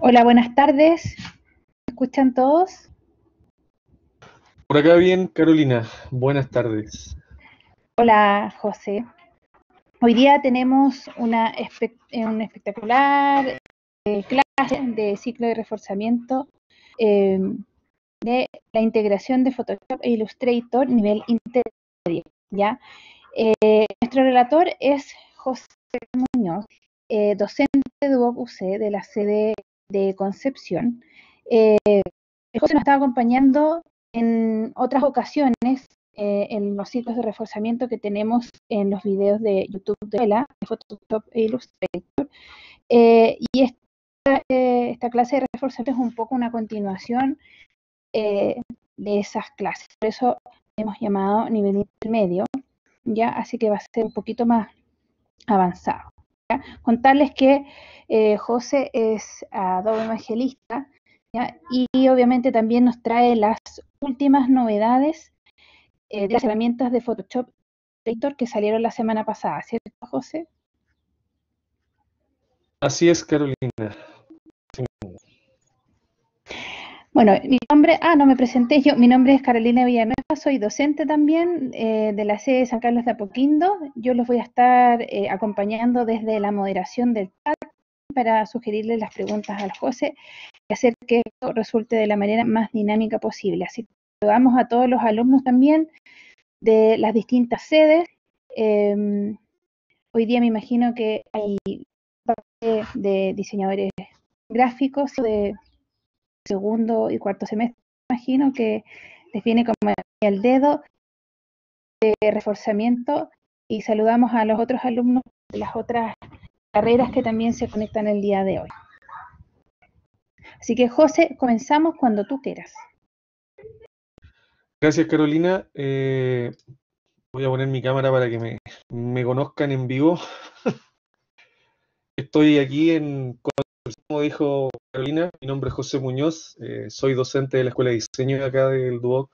Hola, buenas tardes. ¿Me escuchan todos? Por acá bien, Carolina. Buenas tardes. Hola, José. Hoy día tenemos una, eh, espectacular eh, clase de ciclo de reforzamiento em, de la integración de Photoshop e Illustrator nivel intermedio. ¿ya? Eh, nuestro relator es José Muñoz, docente de UOC de la sede de Concepción. Eh, José nos estaba acompañando en otras ocasiones eh, en los ciclos de reforzamiento que tenemos en los videos de YouTube de la Photoshop e Illustrator. Eh, y esta, esta, clase de reforzamiento es un poco una continuación de esas clases. Por eso hemos llamado nivel intermedio, ¿ya? Así que va a ser un poquito más avanzado. Contarles que eh, José es Adobe ah, evangelista y obviamente también nos trae las últimas novedades eh, de las herramientas de Photoshop Editor que salieron la semana pasada, ¿cierto José? Así es, Carolina. Bueno, mi nombre, ah, no me presenté yo, mi nombre es Carolina Villanueva, soy docente también eh, de la sede San Carlos de Apoquindo. Yo los voy a estar eh, acompañando desde la moderación del chat para sugerirle las preguntas al José y hacer que esto resulte de la manera más dinámica posible. Así que saludamos a todos los alumnos también de las distintas sedes. Em, hoy día me imagino que hay parte de diseñadores gráficos, de segundo y cuarto semestre, imagino que les viene como el dedo de reforzamiento y saludamos a los otros alumnos de las otras carreras que también se conectan el día de hoy. Así que José, comenzamos cuando tú quieras. Gracias Carolina. Eh, voy a poner mi cámara para que me, me conozcan en vivo. Estoy aquí en como dijo Carolina, mi nombre es José Muñoz, eh, soy docente de la Escuela de Diseño acá del Duoc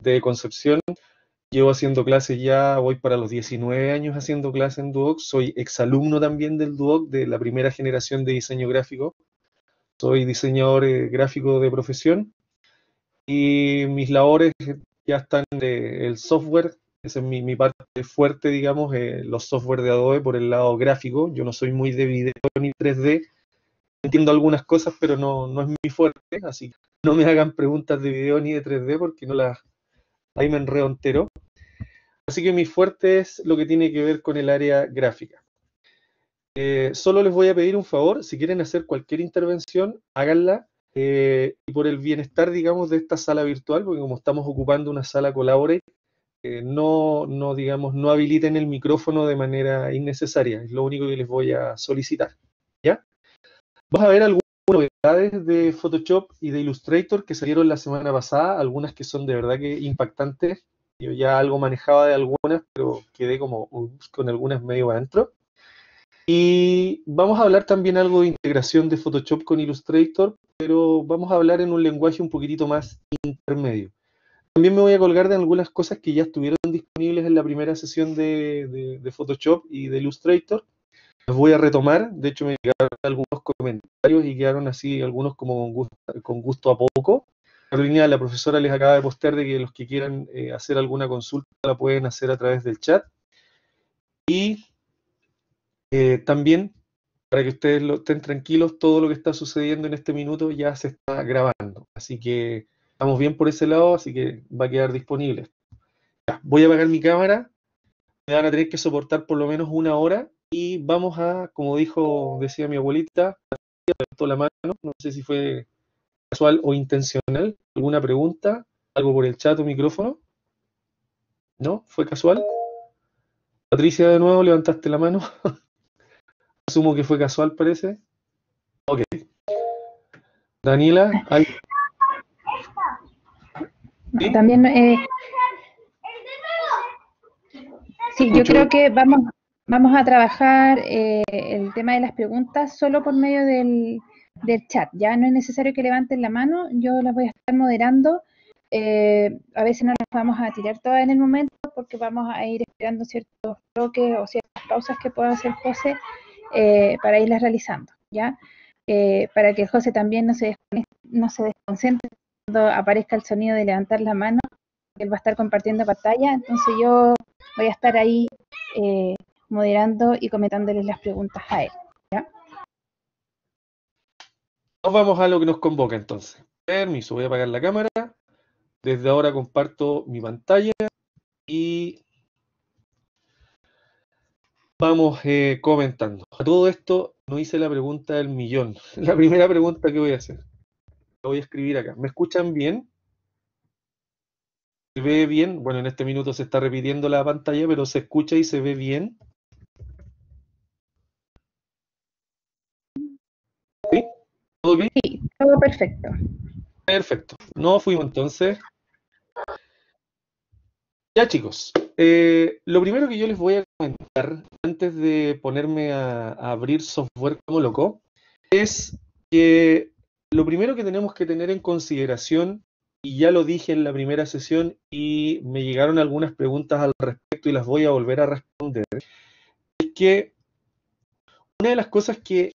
de Concepción. Llevo haciendo clases ya, voy para los 19 años haciendo clases en Duoc. Soy exalumno también del Duoc, de la primera generación de diseño gráfico. Soy diseñador eh, gráfico de profesión y mis labores ya están de, el software, esa es mi, parte fuerte, digamos, eh, los software de Adobe por el lado gráfico. Yo no soy muy de video ni 3D, entiendo algunas cosas, pero no, no es mi fuerte, así que no me hagan preguntas de video ni de 3D porque no las, ahí me enredo entero. Así que mi fuerte es lo que tiene que ver con el área gráfica. Eh, solo les voy a pedir un favor, si quieren hacer cualquier intervención, háganla eh, y por el bienestar, digamos, de esta sala virtual, porque como estamos ocupando una sala colabore eh, no, no, digamos, no habiliten el micrófono de manera innecesaria, es lo único que les voy a solicitar. Vamos a ver algunas novedades de Photoshop y de Illustrator que salieron la semana pasada, algunas que son de verdad que impactantes. Yo ya algo manejaba de algunas, pero quedé como con algunas medio adentro. Y vamos a hablar también algo de integración de Photoshop con Illustrator, pero vamos a hablar en un lenguaje un poquitito más intermedio. También me voy a colgar de algunas cosas que ya estuvieron disponibles en la primera sesión de Photoshop y de Illustrator, voy a retomar. De hecho, me llegaron algunos comentarios y quedaron así, algunos como con gusto, a poco. la profesora les acaba de postear de que los que quieran eh, hacer alguna consulta la pueden hacer a través del chat. Y eh, también, para que ustedes lo, estén tranquilos, todo lo que está sucediendo en este minuto ya se está grabando. Así que estamos bien por ese lado, así que va a quedar disponible. voy a apagar mi cámara. Me van a tener que soportar por lo menos una hora y vamos a, como dijo, decía mi abuelita, levantó la mano, no sé si fue casual o intencional, alguna pregunta, algo por el chat o micrófono. ¿No? ¿Fue casual? Patricia, de nuevo levantaste la mano. Asumo que fue casual, parece. Ok. Daniela, hay... También... Eh, sí, yo creo que vamos, Vamos a trabajar eh, el tema de las preguntas solo por medio del, chat. Ya no es necesario que levanten la mano, yo las voy a estar moderando. Eh, a veces no las vamos a tirar todas en el momento porque vamos a ir esperando ciertos bloques o ciertas pausas que pueda hacer José eh, para irlas realizando, ¿ya? para que José también no se, no se desconcentre cuando aparezca el sonido de levantar la mano, él va a estar compartiendo pantalla, entonces yo voy a estar ahí moderando y comentándoles las preguntas a él. Nos vamos a lo que nos convoca entonces. Permiso, voy a apagar la cámara. Desde ahora comparto mi pantalla y vamos eh, comentando. A todo esto no hice la pregunta del millón. La primera pregunta que voy a hacer. La voy a escribir acá. ¿Me escuchan bien? ¿Se ve bien? Bueno, en este minuto se está repitiendo la pantalla, pero se escucha y se ve bien. Sí, todo perfecto. Perfecto. No fuimos entonces. Ya chicos, eh, lo primero que yo les voy a comentar antes de ponerme a abrir software como loco es que lo primero que tenemos que tener en consideración, y ya lo dije en la primera sesión y me llegaron algunas preguntas al respecto y las voy a volver a responder, es que una de las cosas que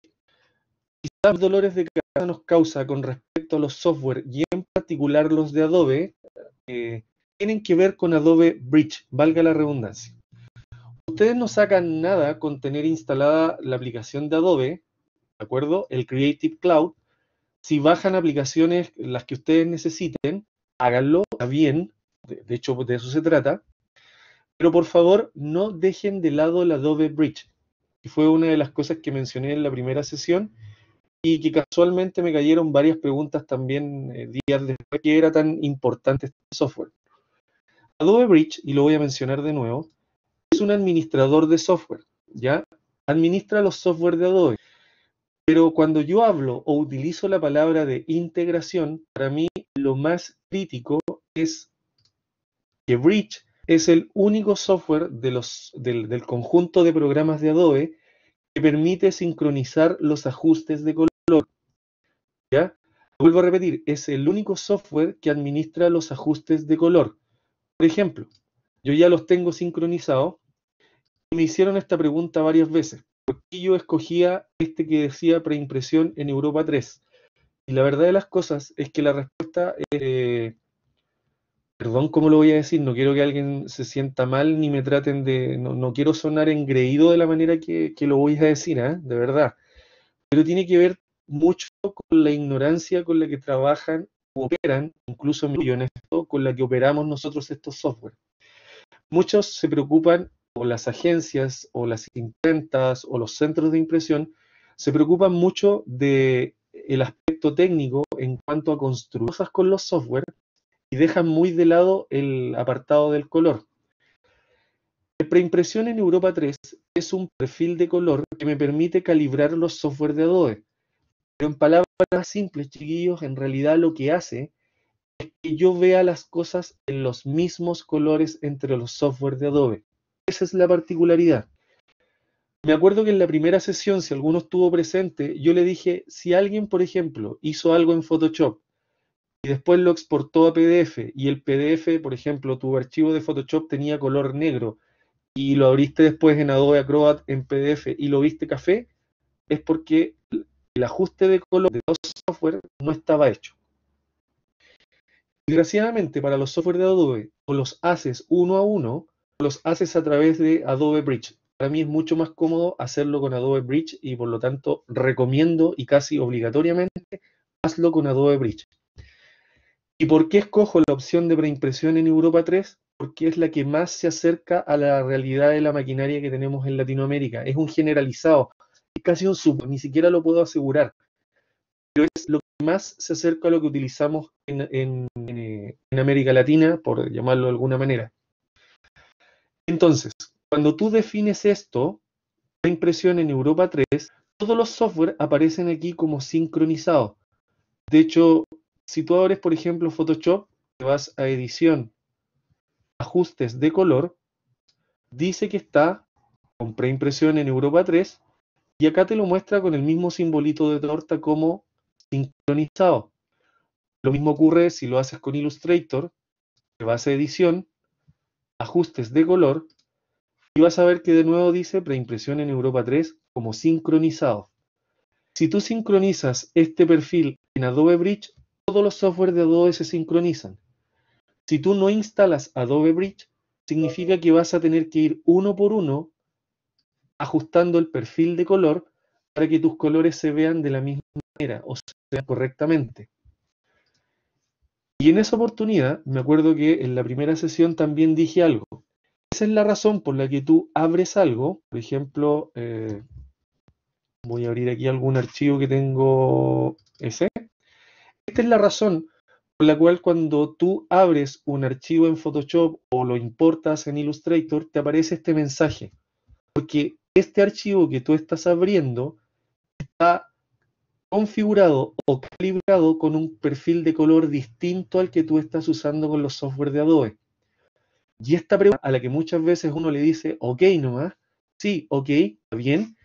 dolores de cabeza nos causa con respecto a los software y en particular los de Adobe eh, tienen que ver con Adobe Bridge, valga la redundancia. Ustedes no sacan nada con tener instalada la aplicación de Adobe, ¿de acuerdo? El Creative Cloud. Si bajan aplicaciones, las que ustedes necesiten, háganlo, está bien, de, hecho de eso se trata. Pero por favor, no dejen de lado el Adobe Bridge, que fue una de las cosas que mencioné en la primera sesión y que casualmente me cayeron varias preguntas también eh, días después que era tan importante este software. Adobe Bridge, y lo voy a mencionar de nuevo, es un administrador de software, ¿ya? Administra los software de Adobe. Pero cuando yo hablo o utilizo la palabra de integración, para mí lo más crítico es que Bridge es el único software de los, del conjunto de programas de Adobe que permite sincronizar los ajustes de color. ¿ya? Vuelvo a repetir, es el único software que administra los ajustes de color. Por ejemplo, yo ya los tengo sincronizados. y Me hicieron esta pregunta varias veces. ¿Por qué yo escogía este que decía preimpresión en Europa 3? Y la verdad de las cosas es que la respuesta eh, perdón, ¿cómo lo voy a decir? No quiero que alguien se sienta mal ni me traten de... No, quiero sonar engreído de la manera que, lo voy a decir, ¿eh? de verdad. Pero tiene que ver mucho con la ignorancia con la que trabajan o operan, incluso muy honesto, con la que operamos nosotros estos software. Muchos se preocupan, o las agencias, o las imprentas, o los centros de impresión, se preocupan mucho de aspecto técnico en cuanto a construir cosas con los software y dejan muy de lado el apartado del color. El preimpresión en Europa 3 es un perfil de color que me permite calibrar los software de Adobe. Pero en palabras simples, chiquillos, en realidad lo que hace es que yo vea las cosas en los mismos colores entre los software de Adobe. Esa es la particularidad. Me acuerdo que en la primera sesión, si alguno estuvo presente, yo le dije, si alguien, por ejemplo, hizo algo en Photoshop y después lo exportó a PDF y el PDF, por ejemplo, tu archivo de Photoshop tenía color negro y lo abriste después en Adobe Acrobat en PDF y lo viste café, es porque el ajuste de color de dos software no estaba hecho. Desgraciadamente para los software de Adobe o los haces uno a uno, los haces a través de Adobe Bridge. Para mí es mucho más cómodo hacerlo con Adobe Bridge y por lo tanto recomiendo y casi obligatoriamente hazlo con Adobe Bridge. ¿Y por qué escojo la opción de preimpresión en Europa 3? Porque es la que más se acerca a la realidad de la maquinaria que tenemos en Latinoamérica. Es un generalizado casi un sub, ni siquiera lo puedo asegurar. Pero es lo que más se acerca a lo que utilizamos en, eh, América Latina, por llamarlo de alguna manera. Entonces, cuando tú defines esto, preimpresión en Europa 3, todos los software aparecen aquí como sincronizados. De hecho, si tú abres, por ejemplo, Photoshop, te vas a edición, ajustes de color, dice que está con preimpresión en Europa 3 y acá te lo muestra con el mismo simbolito de torta como sincronizado. Lo mismo ocurre si lo haces con Illustrator, que vas a edición, ajustes de color, y vas a ver que de nuevo dice preimpresión en Europa 3 como sincronizado. Si tú sincronizas este perfil en Adobe Bridge, todos los softwares de Adobe se sincronizan. Si tú no instalas Adobe Bridge, significa que vas a tener que ir uno por uno ajustando el perfil de color para que tus colores se vean de la misma manera o se vean correctamente. Y en esa oportunidad, me acuerdo que en la primera sesión también dije algo. Esa es la razón por la que tú abres algo. Por ejemplo, eh, voy a abrir aquí algún archivo que tengo ese. Esta es la razón por la cual cuando tú abres un archivo en Photoshop o lo importas en Illustrator, te aparece este mensaje. Porque este archivo que tú estás abriendo está configurado o calibrado con un perfil de color distinto al que tú estás usando con los software de Adobe. Y esta pregunta a la que muchas veces uno le dice, ok nomás, sí, ok, está bien,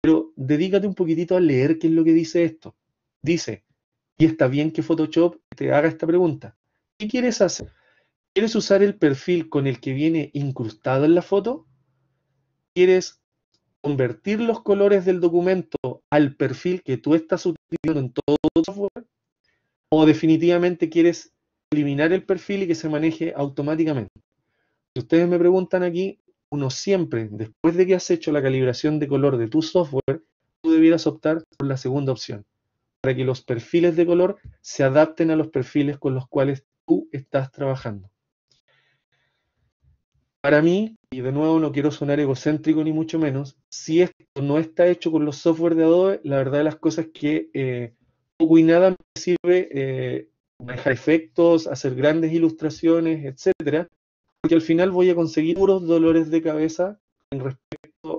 pero dedícate un poquitito a leer qué es lo que dice esto. Dice, y está bien que Photoshop te haga esta pregunta. ¿Qué quieres hacer? ¿Quieres usar el perfil con el que viene incrustado en la foto? ¿Quieres convertir los colores del documento al perfil que tú estás utilizando en todo tu software, o definitivamente quieres eliminar el perfil y que se maneje automáticamente. Si ustedes me preguntan aquí, uno siempre, después de que has hecho la calibración de color de tu software, tú debieras optar por la segunda opción, para que los perfiles de color se adapten a los perfiles con los cuales tú estás trabajando. Para mí, y de nuevo no quiero sonar egocéntrico ni mucho menos, si esto no está hecho con los software de Adobe, la verdad de las cosas es que eh, poco y nada me sirve eh, manejar efectos, hacer grandes ilustraciones, etcétera, porque al final voy a conseguir puros dolores de cabeza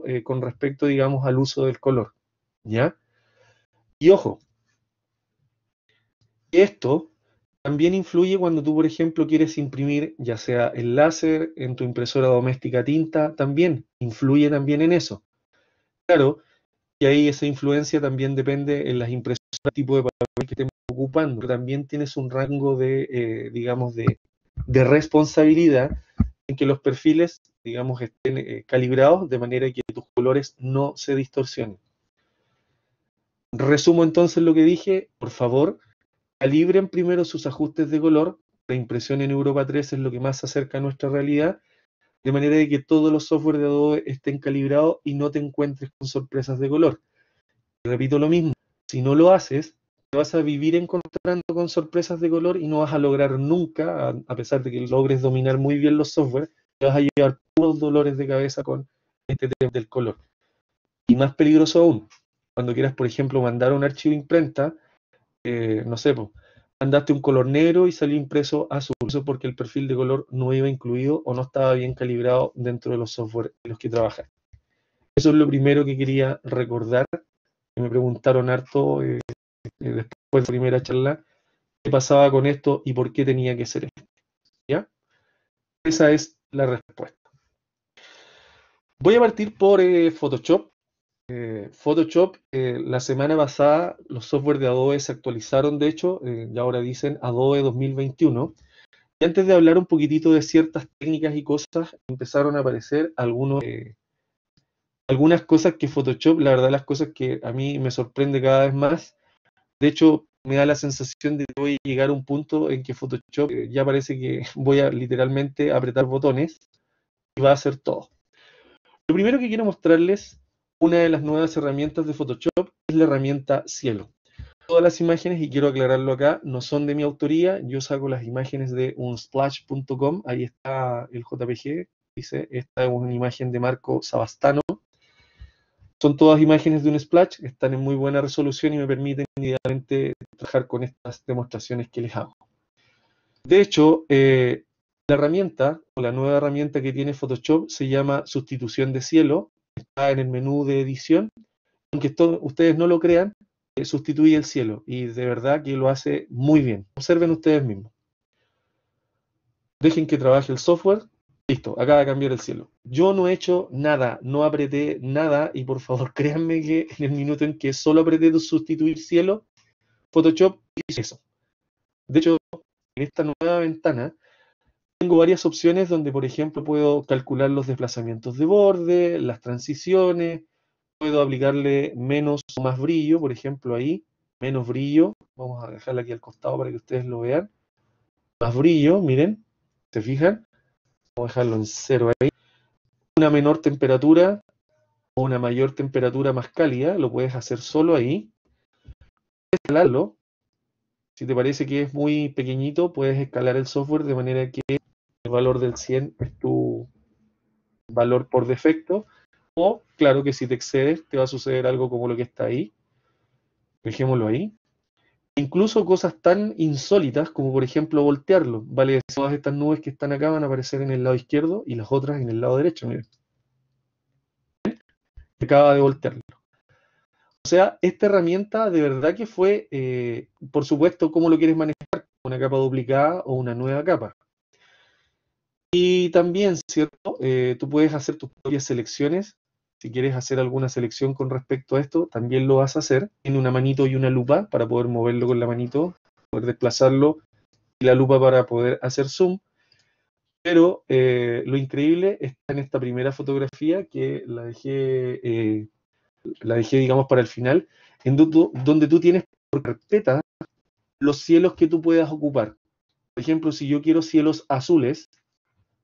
eh, con respecto, digamos, al uso del color. ¿Ya? Y ojo, esto también influye cuando tú, por ejemplo, quieres imprimir ya sea el láser en tu impresora doméstica tinta, también influye también en eso. Claro, y ahí esa influencia también depende en las impresoras, tipo de papel que estemos ocupando, también tienes un rango de, eh, digamos, de, responsabilidad en que los perfiles, digamos, estén eh, calibrados de manera que tus colores no se distorsionen. Resumo entonces lo que dije, por favor, calibren primero sus ajustes de color. La impresión en Europa 3 es lo que más se acerca a nuestra realidad, de manera de que todos los software de Adobe estén calibrados y no te encuentres con sorpresas de color. repito lo mismo, si no lo haces, te vas a vivir encontrando con sorpresas de color y no vas a lograr nunca, a, pesar de que logres dominar muy bien los software, te vas a llevar puros dolores de cabeza con este tema del color. Y más peligroso aún, cuando quieras, por ejemplo, mandar un archivo imprenta, eh, no sé, mandaste un color negro y salió impreso azul. Eso porque el perfil de color no iba incluido o no estaba bien calibrado dentro de los software en los que trabajas. Eso es lo primero que quería recordar. Me preguntaron harto eh, eh, después de la primera charla qué pasaba con esto y por qué tenía que ser esto. ¿Ya? Esa es la respuesta. Voy a partir por Photoshop eh, Photoshop, eh, la semana pasada los software de Adobe se actualizaron, de hecho, eh, ya ahora dicen Adobe 2021. Y antes de hablar un poquitito de ciertas técnicas y cosas, empezaron a aparecer algunas cosas que Photoshop, la verdad, las cosas que a mí me sorprende cada vez más. De hecho, me da la sensación de que voy a llegar a un punto en que Photoshop ya parece que voy a literalmente apretar botones y va a hacer todo. Lo primero que quiero mostrarles una de las nuevas herramientas de Photoshop es la herramienta Cielo. Todas las imágenes, y quiero aclararlo acá, no son de mi autoría. Yo saco las imágenes de unsplash.com. Ahí está el JPG. Dice, esta es una imagen de Marco Sabastano. Son todas imágenes de un splash, están en muy buena resolución y me permiten idealmente trabajar con estas demostraciones que les hago. De hecho, eh, la herramienta o la nueva herramienta que tiene Photoshop se llama sustitución de cielo está en el menú de edición, aunque ustedes no lo crean, eh, sustituye el cielo y de verdad que lo hace muy bien. Observen ustedes mismos. Dejen que trabaje el software. Listo, acaba de cambiar el cielo. Yo no he hecho nada, no apreté nada y por favor créanme que en el minuto en que solo apreté sustituir cielo, Photoshop hizo eso. De hecho, en esta nueva ventana tengo varias opciones donde, por ejemplo, puedo calcular los desplazamientos de borde, las transiciones, puedo aplicarle menos o más brillo, por ejemplo, ahí, menos brillo, vamos a dejarla aquí al costado para que ustedes lo vean, más brillo, miren, ¿se fijan? Vamos a dejarlo en cero ahí. Una menor temperatura o una mayor temperatura más cálida, lo puedes hacer solo ahí. Escalarlo. Si te parece que es muy pequeñito, puedes escalar el software de manera que el valor del 100 es tu valor por defecto. O, claro que si te excedes, te va a suceder algo como lo que está ahí. Dejémoslo ahí. Incluso cosas tan insólitas como, por ejemplo, voltearlo. Vale, todas estas nubes que están acá van a aparecer en el lado izquierdo y las otras en el lado derecho. Miren. Acaba de voltearlo. O sea, esta herramienta de verdad que fue, eh, por supuesto, cómo lo quieres manejar, una capa duplicada o una nueva capa. Y también, ¿cierto? Eh, tú puedes hacer tus propias selecciones. Si quieres hacer alguna selección con respecto a esto, también lo vas a hacer. en una manito y una lupa para poder moverlo con la manito, poder desplazarlo y la lupa para poder hacer zoom. Pero eh, lo increíble está en esta primera fotografía que la dejé, eh, la dejé digamos, para el final, en donde tú tienes por carpeta los cielos que tú puedas ocupar. Por ejemplo, si yo quiero cielos azules,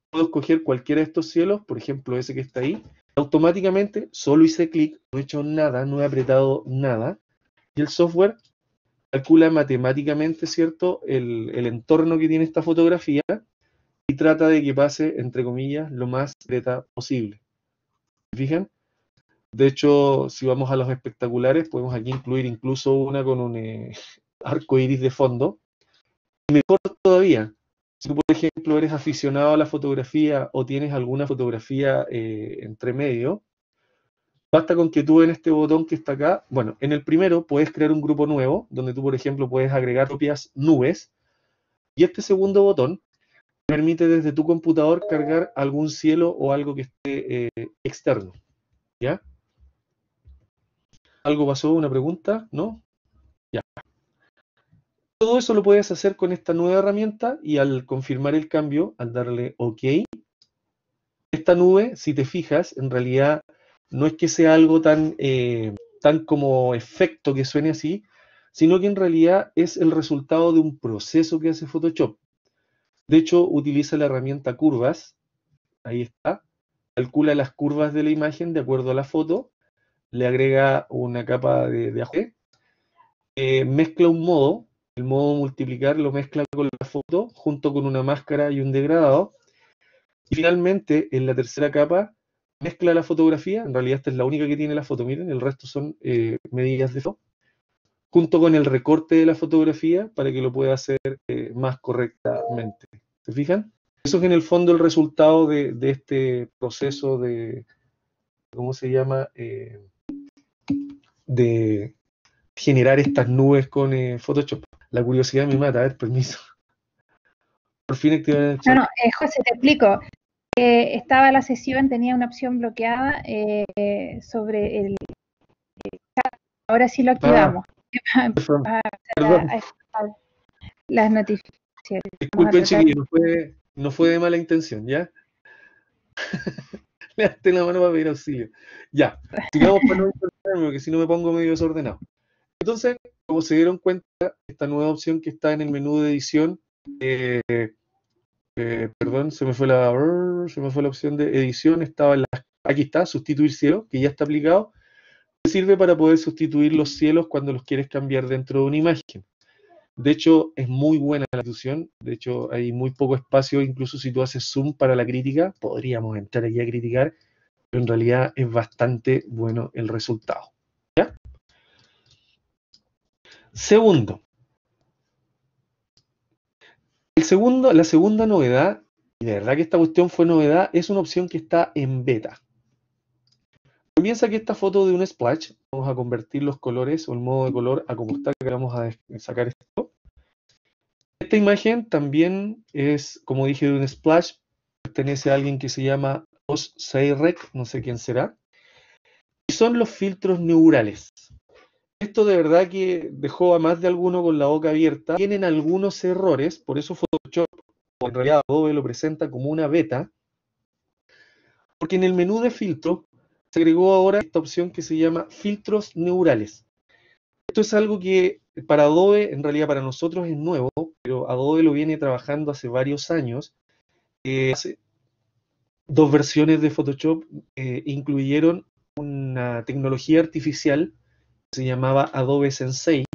puedo escoger cualquiera de estos cielos, por ejemplo ese que está ahí, automáticamente solo hice clic, no he hecho nada, no he apretado nada, y el software calcula matemáticamente, ¿cierto?, el, entorno que tiene esta fotografía y trata de que pase, entre comillas, lo más secreta posible. fijan? De hecho, si vamos a los espectaculares, podemos aquí incluir incluso una con un eh, arco iris de fondo. Mejor todavía, si tú, por ejemplo, eres aficionado a la fotografía o tienes alguna fotografía eh, entre medio, basta con que tú en este botón que está acá, bueno, en el primero puedes crear un grupo nuevo, donde tú, por ejemplo, puedes agregar propias nubes. Y este segundo botón permite desde tu computador cargar algún cielo o algo que esté eh, externo. ¿Ya? ¿Algo pasó? ¿Una pregunta? ¿No? Ya todo eso lo puedes hacer con esta nueva herramienta y al confirmar el cambio, al darle OK, esta nube, si te fijas, en realidad no es que sea algo tan, eh, tan como efecto que suene así, sino que en realidad es el resultado de un proceso que hace Photoshop. De hecho, utiliza la herramienta curvas, ahí está, calcula las curvas de la imagen de acuerdo a la foto, le agrega una capa de, ajuste, eh, mezcla un modo, el modo multiplicar lo mezcla con la foto junto con una máscara y un degradado. Y finalmente, en la tercera capa, mezcla la fotografía. En realidad, esta es la única que tiene la foto. Miren, el resto son eh, medidas de foto. Junto con el recorte de la fotografía para que lo pueda hacer eh, más correctamente. ¿Se fijan? Eso es en el fondo el resultado de, este proceso de, ¿cómo se llama? Eh, de generar estas nubes con Photoshop la curiosidad me mata, a ver, permiso. Por fin activé el chat. No, no, José, te explico. Eh, estaba la sesión, tenía una opción bloqueada eh, sobre el chat. Eh, ahora sí lo ah, activamos. Perdón. las notificaciones. Disculpen, chiquillos, no fue, no fue de mala intención, ¿ya? Le Levanté la mano para pedir auxilio. Ya, sigamos para no porque si no me pongo medio desordenado. Entonces, como se dieron cuenta, esta nueva opción que está en el menú de edición, eh, eh, perdón, se me, fue la, se me fue la opción de edición, estaba en aquí está, sustituir cielo, que ya está aplicado, sirve para poder sustituir los cielos cuando los quieres cambiar dentro de una imagen. De hecho, es muy buena la institución, de hecho hay muy poco espacio, incluso si tú haces zoom para la crítica, podríamos entrar aquí a criticar, pero en realidad es bastante bueno el resultado. Segundo, el segundo, la segunda novedad, y de verdad que esta cuestión fue novedad, es una opción que está en beta. Comienza aquí esta foto de un splash, vamos a convertir los colores o el modo de color a como está, que vamos a sacar esto. Esta imagen también es, como dije, de un splash, pertenece a alguien que se llama Os no sé quién será. Y son los filtros neurales esto de verdad que dejó a más de alguno con la boca abierta. Tienen algunos errores, por eso Photoshop, o en realidad Adobe lo presenta como una beta, porque en el menú de filtro se agregó ahora esta opción que se llama filtros neurales. Esto es algo que para Adobe, en realidad para nosotros es nuevo, pero Adobe lo viene trabajando hace varios años. Eh, dos versiones de Photoshop eh, incluyeron una tecnología artificial se llamaba Adobe Sensei,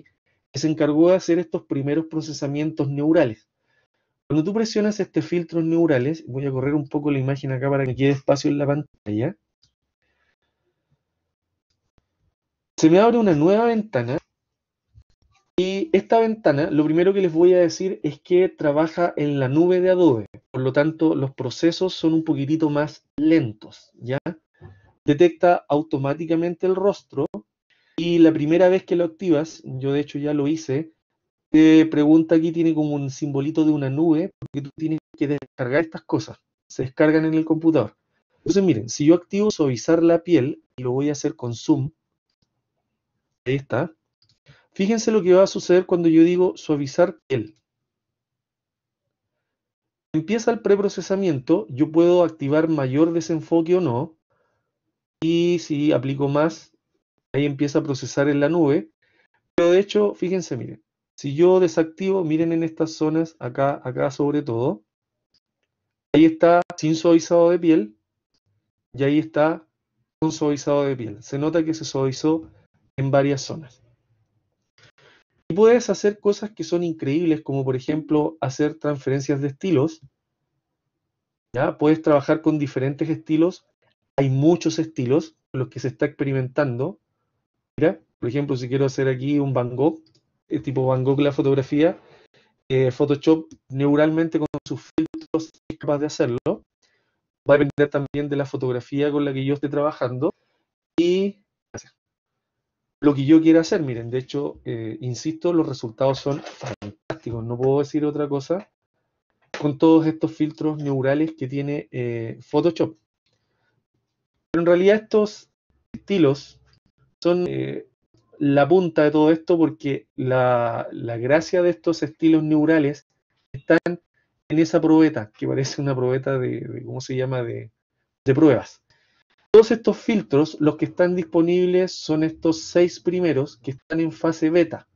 que se encargó de hacer estos primeros procesamientos neurales. Cuando tú presionas este filtro neurales, voy a correr un poco la imagen acá para que quede espacio en la pantalla. Se me abre una nueva ventana y esta ventana, lo primero que les voy a decir es que trabaja en la nube de Adobe, por lo tanto los procesos son un poquitito más lentos, ¿ya? Detecta automáticamente el rostro, y la primera vez que lo activas, yo de hecho ya lo hice, te pregunta aquí, tiene como un simbolito de una nube, porque tú tienes que descargar estas cosas. Se descargan en el computador. Entonces, miren, si yo activo suavizar la piel, y lo voy a hacer con zoom, ahí está. Fíjense lo que va a suceder cuando yo digo suavizar piel. Empieza el preprocesamiento, yo puedo activar mayor desenfoque o no, y si aplico más, ahí empieza a procesar en la nube. Pero de hecho, fíjense, miren, si yo desactivo, miren en estas zonas, acá, acá sobre todo, ahí está sin suavizado de piel y ahí está con suavizado de piel. Se nota que se suavizó en varias zonas. Y puedes hacer cosas que son increíbles, como por ejemplo hacer transferencias de estilos. ¿ya? Puedes trabajar con diferentes estilos. Hay muchos estilos los que se está experimentando. Por ejemplo, si quiero hacer aquí un Van Gogh, el eh, tipo Van Gogh la fotografía, eh, Photoshop neuralmente con sus filtros es capaz de hacerlo. Va a depender también de la fotografía con la que yo esté trabajando y lo que yo quiera hacer. Miren, de hecho, eh, insisto, los resultados son fantásticos. No puedo decir otra cosa con todos estos filtros neurales que tiene Photoshop. Pero en realidad estos estilos son eh, la punta de todo esto porque la, gracia de estos estilos neurales están en esa probeta, que parece una probeta de, ¿cómo se llama?, de, pruebas. Todos estos filtros, los que están disponibles son estos seis primeros que están en fase beta.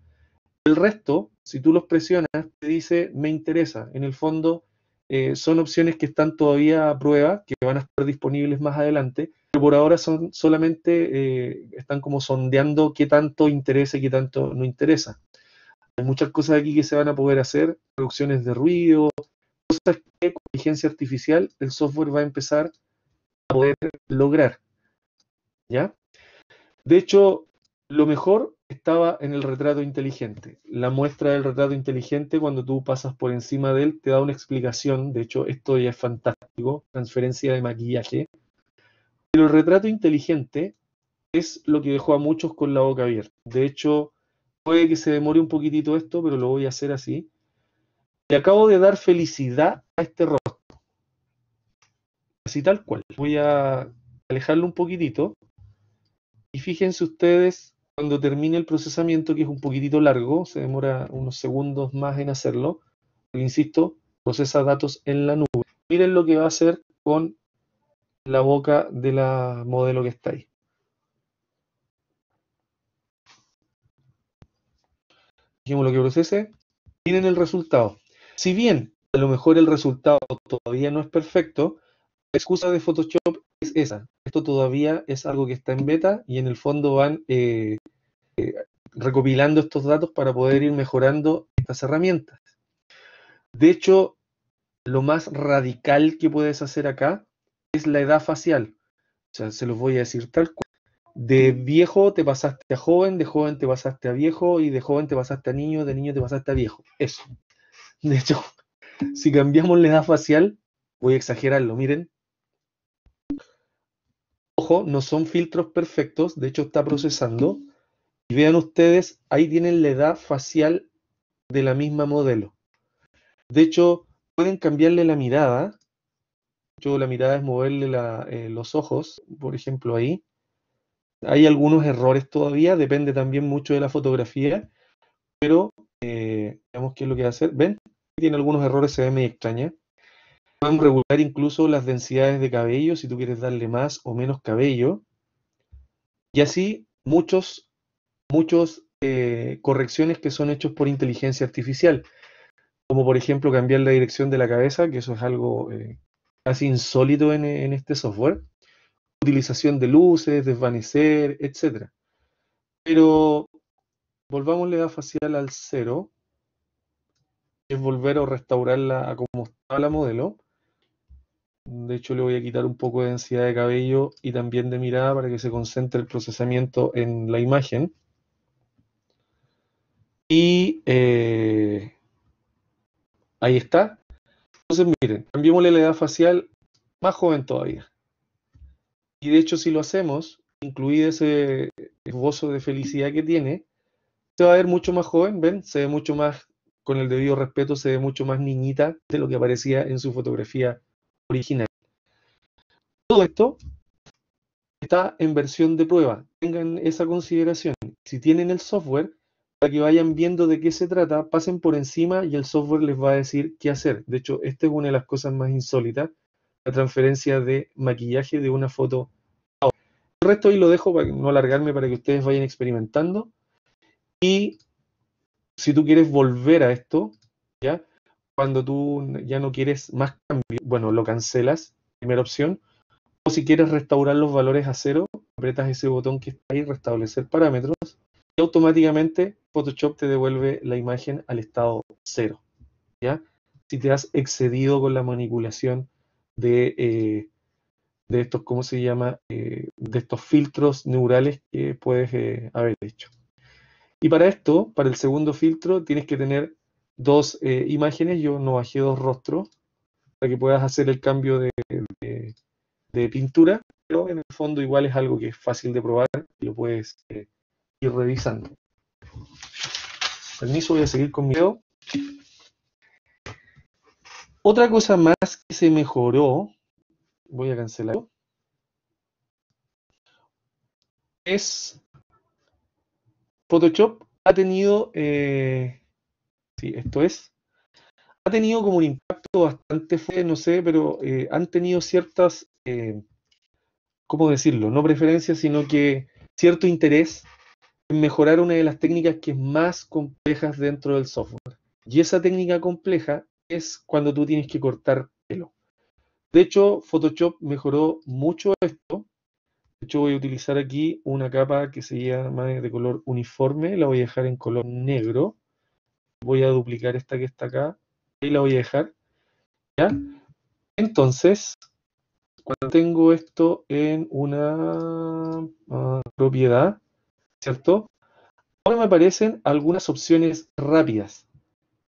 El resto, si tú los presionas, te dice me interesa. En el fondo, eh, son opciones que están todavía a prueba, que van a estar disponibles más adelante, por ahora son solamente eh, están como sondeando qué tanto interesa y qué tanto no interesa. Hay muchas cosas aquí que se van a poder hacer, reducciones de ruido, cosas que con inteligencia artificial el software va a empezar a poder lograr. ¿Ya? De hecho, lo mejor estaba en el retrato inteligente. La muestra del retrato inteligente, cuando tú pasas por encima de él, te da una explicación. De hecho, esto ya es fantástico. Transferencia de maquillaje. Pero el retrato inteligente es lo que dejó a muchos con la boca abierta. De hecho, puede que se demore un poquitito esto, pero lo voy a hacer así. Le acabo de dar felicidad a este rostro. Así tal cual. Voy a alejarlo un poquitito. Y fíjense ustedes, cuando termine el procesamiento, que es un poquitito largo, se demora unos segundos más en hacerlo, porque insisto, procesa datos en la nube. Miren lo que va a hacer con la boca de la modelo que está ahí. Dijimos lo que procese, tienen el resultado. Si bien a lo mejor el resultado todavía no es perfecto, la excusa de Photoshop es esa. Esto todavía es algo que está en beta y en el fondo van eh, eh, recopilando estos datos para poder ir mejorando estas herramientas. De hecho, lo más radical que puedes hacer acá es la edad facial. O sea, se los voy a decir tal cual. De viejo te pasaste a joven, de joven te pasaste a viejo y de joven te pasaste a niño, de niño te pasaste a viejo. Eso. De hecho, si cambiamos la edad facial, voy a exagerarlo, miren. Ojo, no son filtros perfectos, de hecho está procesando. Y vean ustedes, ahí tienen la edad facial de la misma modelo. De hecho, pueden cambiarle la mirada yo la mirada es moverle eh, los ojos, por ejemplo, ahí. Hay algunos errores todavía, depende también mucho de la fotografía, pero eh, veamos qué es lo que va a hacer. ¿Ven? Tiene algunos errores, se ve medio extraña. Pueden regular incluso las densidades de cabello, si tú quieres darle más o menos cabello. Y así muchos, muchos eh, correcciones que son hechos por inteligencia artificial, como por ejemplo cambiar la dirección de la cabeza, que eso es algo eh, casi insólito en, este software. Utilización de luces, desvanecer, etc. Pero volvamos la edad facial al cero, es volver o restaurarla a como estaba la modelo. De hecho, le voy a quitar un poco de densidad de cabello y también de mirada para que se concentre el procesamiento en la imagen. Y eh, ahí está. Entonces, miren, cambiémosle la edad facial más joven todavía. Y de hecho, si lo hacemos, incluido ese esbozo de felicidad que tiene, se va a ver mucho más joven, ¿ven? Se ve mucho más, con el debido respeto, se ve mucho más niñita de lo que aparecía en su fotografía original. Todo esto está en versión de prueba. Tengan esa consideración. Si tienen el software, para que vayan viendo de qué se trata, pasen por encima y el software les va a decir qué hacer. De hecho, esta es una de las cosas más insólitas, la transferencia de maquillaje de una foto a otra. El resto ahí lo dejo para no alargarme, para que ustedes vayan experimentando. Y si tú quieres volver a esto, ¿ya? cuando tú ya no quieres más cambio, bueno, lo cancelas, primera opción. O si quieres restaurar los valores a cero, apretas ese botón que está ahí, restablecer parámetros automáticamente Photoshop te devuelve la imagen al estado cero. ¿ya? Si te has excedido con la manipulación de, eh, de estos, ¿cómo se llama? Eh, de estos filtros neurales que puedes eh, haber hecho. Y para esto, para el segundo filtro, tienes que tener dos imágenes. Yo no bajé dos rostros para que puedas hacer el cambio de, pintura, pero en el fondo igual es algo que es fácil de probar lo puedes y revisando. Permiso, voy a seguir con mi video. Otra cosa más que se mejoró, voy a cancelarlo, es Photoshop ha tenido, eh, sí, esto es, ha tenido como un impacto bastante fuerte, no sé, pero eh, han tenido ciertas, eh, ¿cómo decirlo? No preferencias, sino que cierto interés mejorar una de las técnicas que es más complejas dentro del software. Y esa técnica compleja es cuando tú tienes que cortar pelo. De hecho, Photoshop mejoró mucho esto. De hecho, voy a utilizar aquí una capa que se llama de color uniforme. La voy a dejar en color negro. Voy a duplicar esta que está acá. Y la voy a dejar. ¿Ya? Entonces, cuando tengo esto en una ah, propiedad, ¿cierto? Ahora me aparecen algunas opciones rápidas.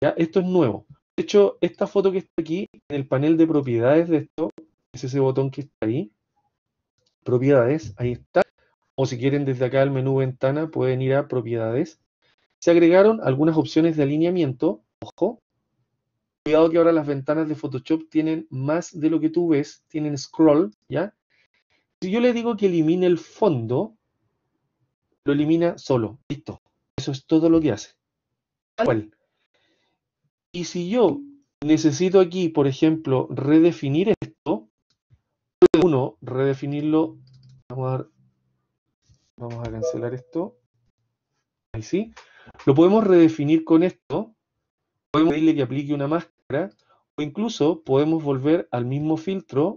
¿ya? Esto es nuevo. De hecho, esta foto que está aquí, en el panel de propiedades de esto, es ese botón que está ahí. Propiedades, ahí está. O si quieren desde acá el menú ventana, pueden ir a propiedades. Se agregaron algunas opciones de alineamiento. Ojo. Cuidado que ahora las ventanas de Photoshop tienen más de lo que tú ves, tienen scroll, ¿ya? Si yo le digo que elimine el fondo, lo elimina solo, listo. Eso es todo lo que hace. Y si yo necesito aquí, por ejemplo, redefinir esto, uno, redefinirlo, vamos a, vamos a cancelar esto, ahí sí, lo podemos redefinir con esto, podemos pedirle que aplique una máscara, o incluso podemos volver al mismo filtro,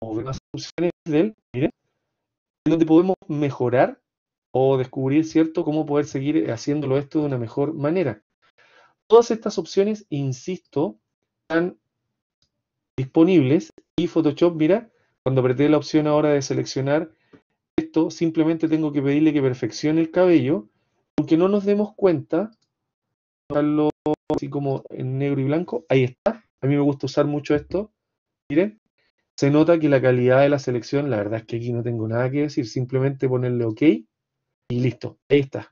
o ver las opciones del, miren, donde podemos mejorar o descubrir, ¿cierto?, cómo poder seguir eh, haciéndolo esto de una mejor manera. Todas estas opciones, insisto, están disponibles y Photoshop, mira, cuando apreté la opción ahora de seleccionar esto, simplemente tengo que pedirle que perfeccione el cabello, aunque no nos demos cuenta, así como en negro y blanco, ahí está, a mí me gusta usar mucho esto, miren, se nota que la calidad de la selección, la verdad es que aquí no tengo nada que decir, simplemente ponerle OK y listo, ahí está.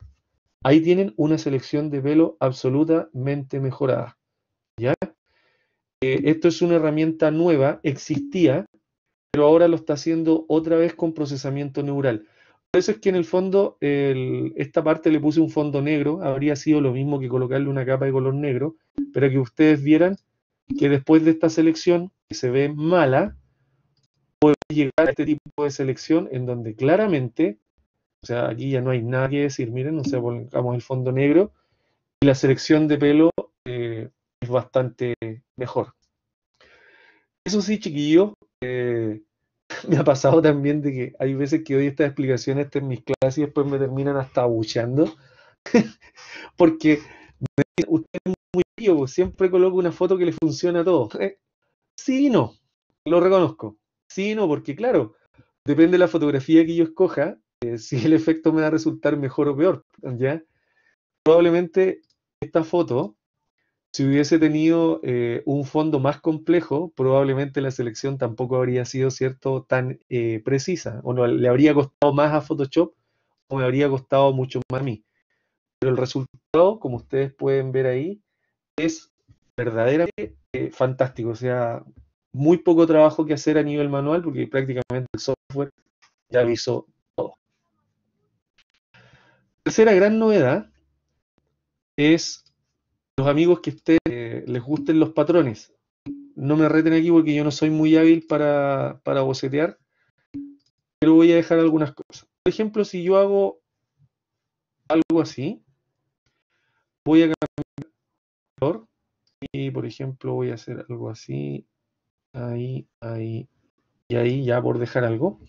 Ahí tienen una selección de pelo absolutamente mejorada. ¿Ya? Eh, esto es una herramienta nueva, existía, pero ahora lo está haciendo otra vez con procesamiento neural. Por eso es que en el fondo, esta parte le puse un fondo negro, habría sido lo mismo que colocarle una capa de color negro, pero que ustedes vieran que después de esta selección, que se ve mala, puede llegar a este tipo de selección en donde claramente o sea, aquí ya no hay nadie que decir, miren, no sé, pongamos el fondo negro y la selección de pelo eh, es bastante mejor. Eso sí, chiquillo, eh, me ha pasado también de que hay veces que doy estas explicaciones en mis clases y después me terminan hasta abucheando. porque usted es muy vivo, pues, siempre coloco una foto que le funciona a todos. Eh, sí y no, lo reconozco. Sí y no, porque claro, depende de la fotografía que yo escoja, eh, si el efecto me va a resultar mejor o peor, ¿ya? Probablemente esta foto, si hubiese tenido eh, un fondo más complejo, probablemente la selección tampoco habría sido, ¿cierto?, tan eh, precisa, o le habría costado más a Photoshop o me habría costado mucho más a mí. Pero el resultado, como ustedes pueden ver ahí, es verdaderamente fantástico, o sea, muy poco trabajo que hacer a nivel manual, porque prácticamente el software ya lo hizo tercera gran novedad es los amigos que a eh, les gusten los patrones. No me reten aquí porque yo no soy muy hábil para, para bocetear, pero voy a dejar algunas cosas. Por ejemplo, si yo hago algo así, voy a cambiar el color y, por ejemplo, voy a hacer algo así, ahí, ahí, y ahí ya por dejar algo.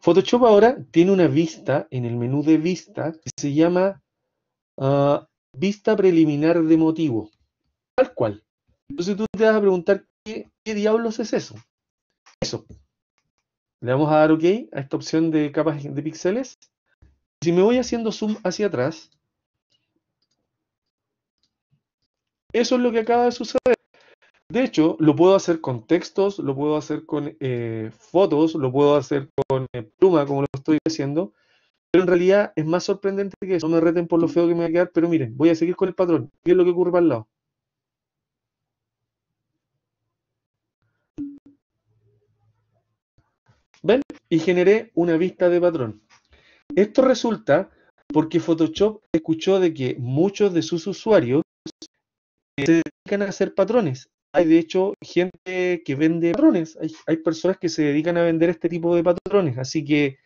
Photoshop ahora tiene una vista en el menú de vista que se llama ah, vista preliminar de motivo, tal cual. Entonces tú te vas a preguntar qué, qué diablos es eso. Eso. Le vamos a dar OK a esta opción de capas de píxeles. Si me voy haciendo zoom hacia atrás, eso es lo que acaba de suceder. De hecho, lo puedo hacer con textos, lo puedo hacer con eh, fotos, lo puedo hacer con eh, pluma, como lo estoy haciendo. Pero en realidad es más sorprendente que eso. No me reten por lo feo que me va a quedar, pero miren, voy a seguir con el patrón. ¿Qué es lo que ocurre para el lado? ¿Ven? Y generé una vista de patrón. Esto resulta porque Photoshop escuchó de que muchos de sus usuarios se dedican a hacer patrones hay de hecho gente que vende patrones, hay, personas que se dedican a vender este tipo de patrones, así que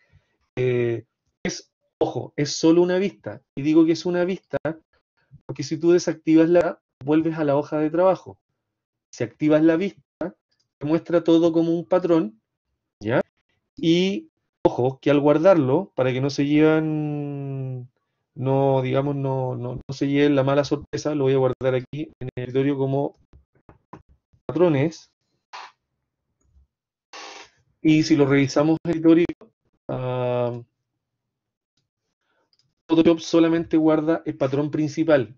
eh, es, ojo, es solo una vista. Y digo que es una vista porque si tú desactivas la, vuelves a la hoja de trabajo. Si activas la vista, te muestra todo como un patrón, ¿ya? Y ojo, que al guardarlo, para que no se lleven, no, digamos, no, no, se lleven la mala sorpresa, lo voy a guardar aquí en el escritorio como y si lo revisamos en el ah, solamente guarda el patrón principal.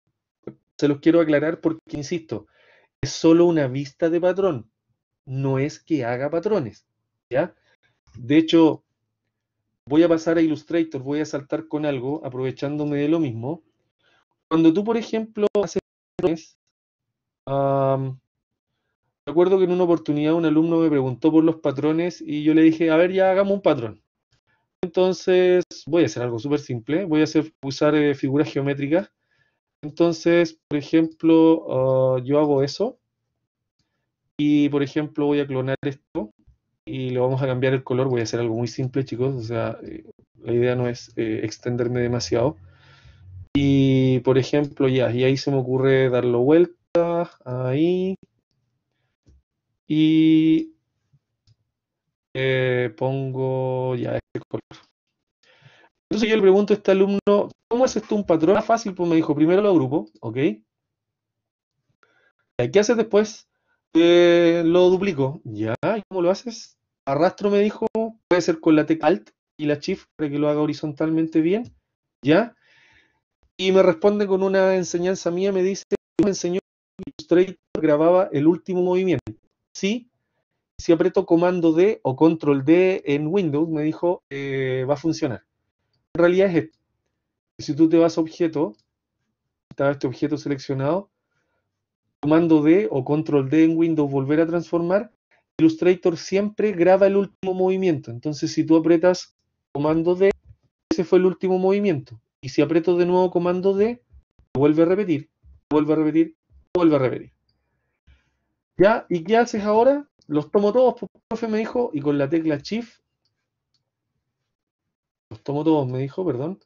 Se los quiero aclarar porque, insisto, es solo una vista de patrón, no es que haga patrones. ¿ya? De hecho, voy a pasar a Illustrator, voy a saltar con algo, aprovechándome de lo mismo. Cuando tú, por ejemplo, haces patrones, ah, Recuerdo que en una oportunidad un alumno me preguntó por los patrones y yo le dije, a ver, ya hagamos un patrón. Entonces, voy a hacer algo súper simple, voy a hacer, usar eh, figuras geométricas. Entonces, por ejemplo, ah, yo hago eso y, por ejemplo, voy a clonar esto y le vamos a cambiar el color. Voy a hacer algo muy simple, chicos, o sea, eh, la idea no es eh, extenderme demasiado. Y, por ejemplo, ya, y ahí se me ocurre darlo vuelta, ahí, y eh, pongo ya este color. Entonces yo le pregunto a este alumno, ¿cómo haces tú un patrón? Fácil, pues me dijo, primero lo agrupo, ¿ok? ¿Qué haces después? Eh, lo duplico, ¿ya? cómo lo haces? Arrastro, me dijo, puede ser con la tecla Alt y la Shift para que lo haga horizontalmente bien, ¿ya? Y me responde con una enseñanza mía, me dice, me enseñó que Illustrator grababa el último movimiento sí. Si aprieto comando D o control D en Windows, me dijo, eh, va a funcionar. En realidad es esto. Si tú te vas a objeto, estaba este objeto seleccionado, comando D o control D en Windows, volver a transformar, Illustrator siempre graba el último movimiento. Entonces, si tú aprietas comando D, ese fue el último movimiento. Y si aprieto de nuevo comando D, vuelve a repetir, vuelve a repetir, vuelve a repetir. ¿Ya? ¿Y qué haces ahora? Los tomo todos, pues, profe, me dijo, y con la tecla Shift, los tomo todos, me dijo, perdón.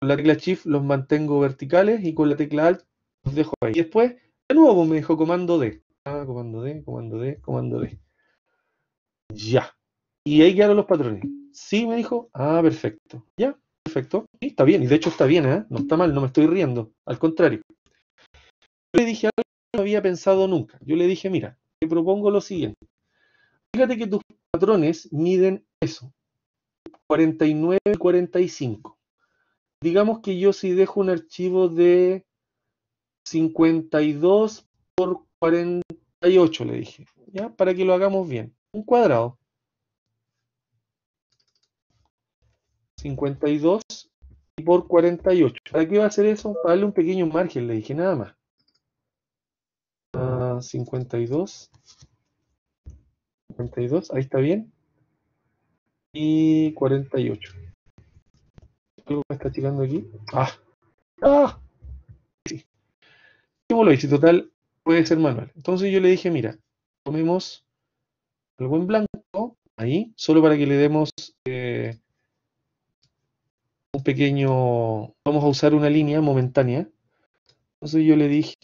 Con la tecla Shift los mantengo verticales y con la tecla Alt los dejo ahí. Y después, de nuevo, pues, me dijo comando D. Ah, comando D, comando D, comando D. Ya. Y ahí quedaron los patrones. Sí, me dijo. Ah, perfecto. Ya, perfecto. Y está bien. Y de hecho está bien, ¿eh? No está mal, no me estoy riendo. Al contrario. le dije algo no había pensado nunca. Yo le dije, mira, te propongo lo siguiente. Fíjate que tus patrones miden eso, 49 y 45. Digamos que yo si dejo un archivo de 52 por 48, le dije, ¿ya? Para que lo hagamos bien. Un cuadrado. 52 y por 48. ¿Para qué va a hacer eso? Para darle un pequeño margen, le dije, nada más. 52. 52, ahí está bien. Y 48. Algo me está tirando aquí. ¡Ah! ¡Ah! Sí. lo hice? Total, puede ser manual. Entonces yo le dije, mira, tomemos algo en blanco, ahí, solo para que le demos eh, un pequeño... Vamos a usar una línea momentánea. Entonces yo le dije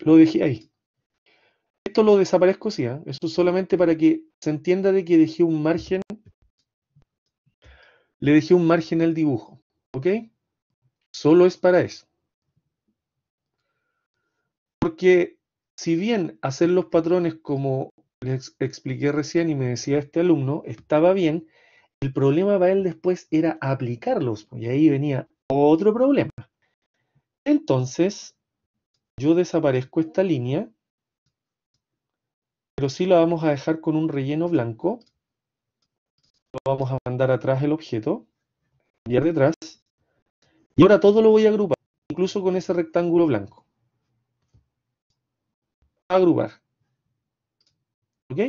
lo dejé ahí. Esto lo desaparezco, sí, ¿ah? eso solamente para que se entienda de que dejé un margen, le dejé un margen al dibujo, ¿ok? Solo es para eso. Porque si bien hacer los patrones como les expliqué recién y me decía este alumno, estaba bien, el problema para él después era aplicarlos, y ahí venía otro problema. Entonces, yo desaparezco esta línea, pero sí la vamos a dejar con un relleno blanco. Lo vamos a mandar atrás el objeto, enviar detrás. Y ahora todo lo voy a agrupar, incluso con ese rectángulo blanco. Agrupar. ¿Ok?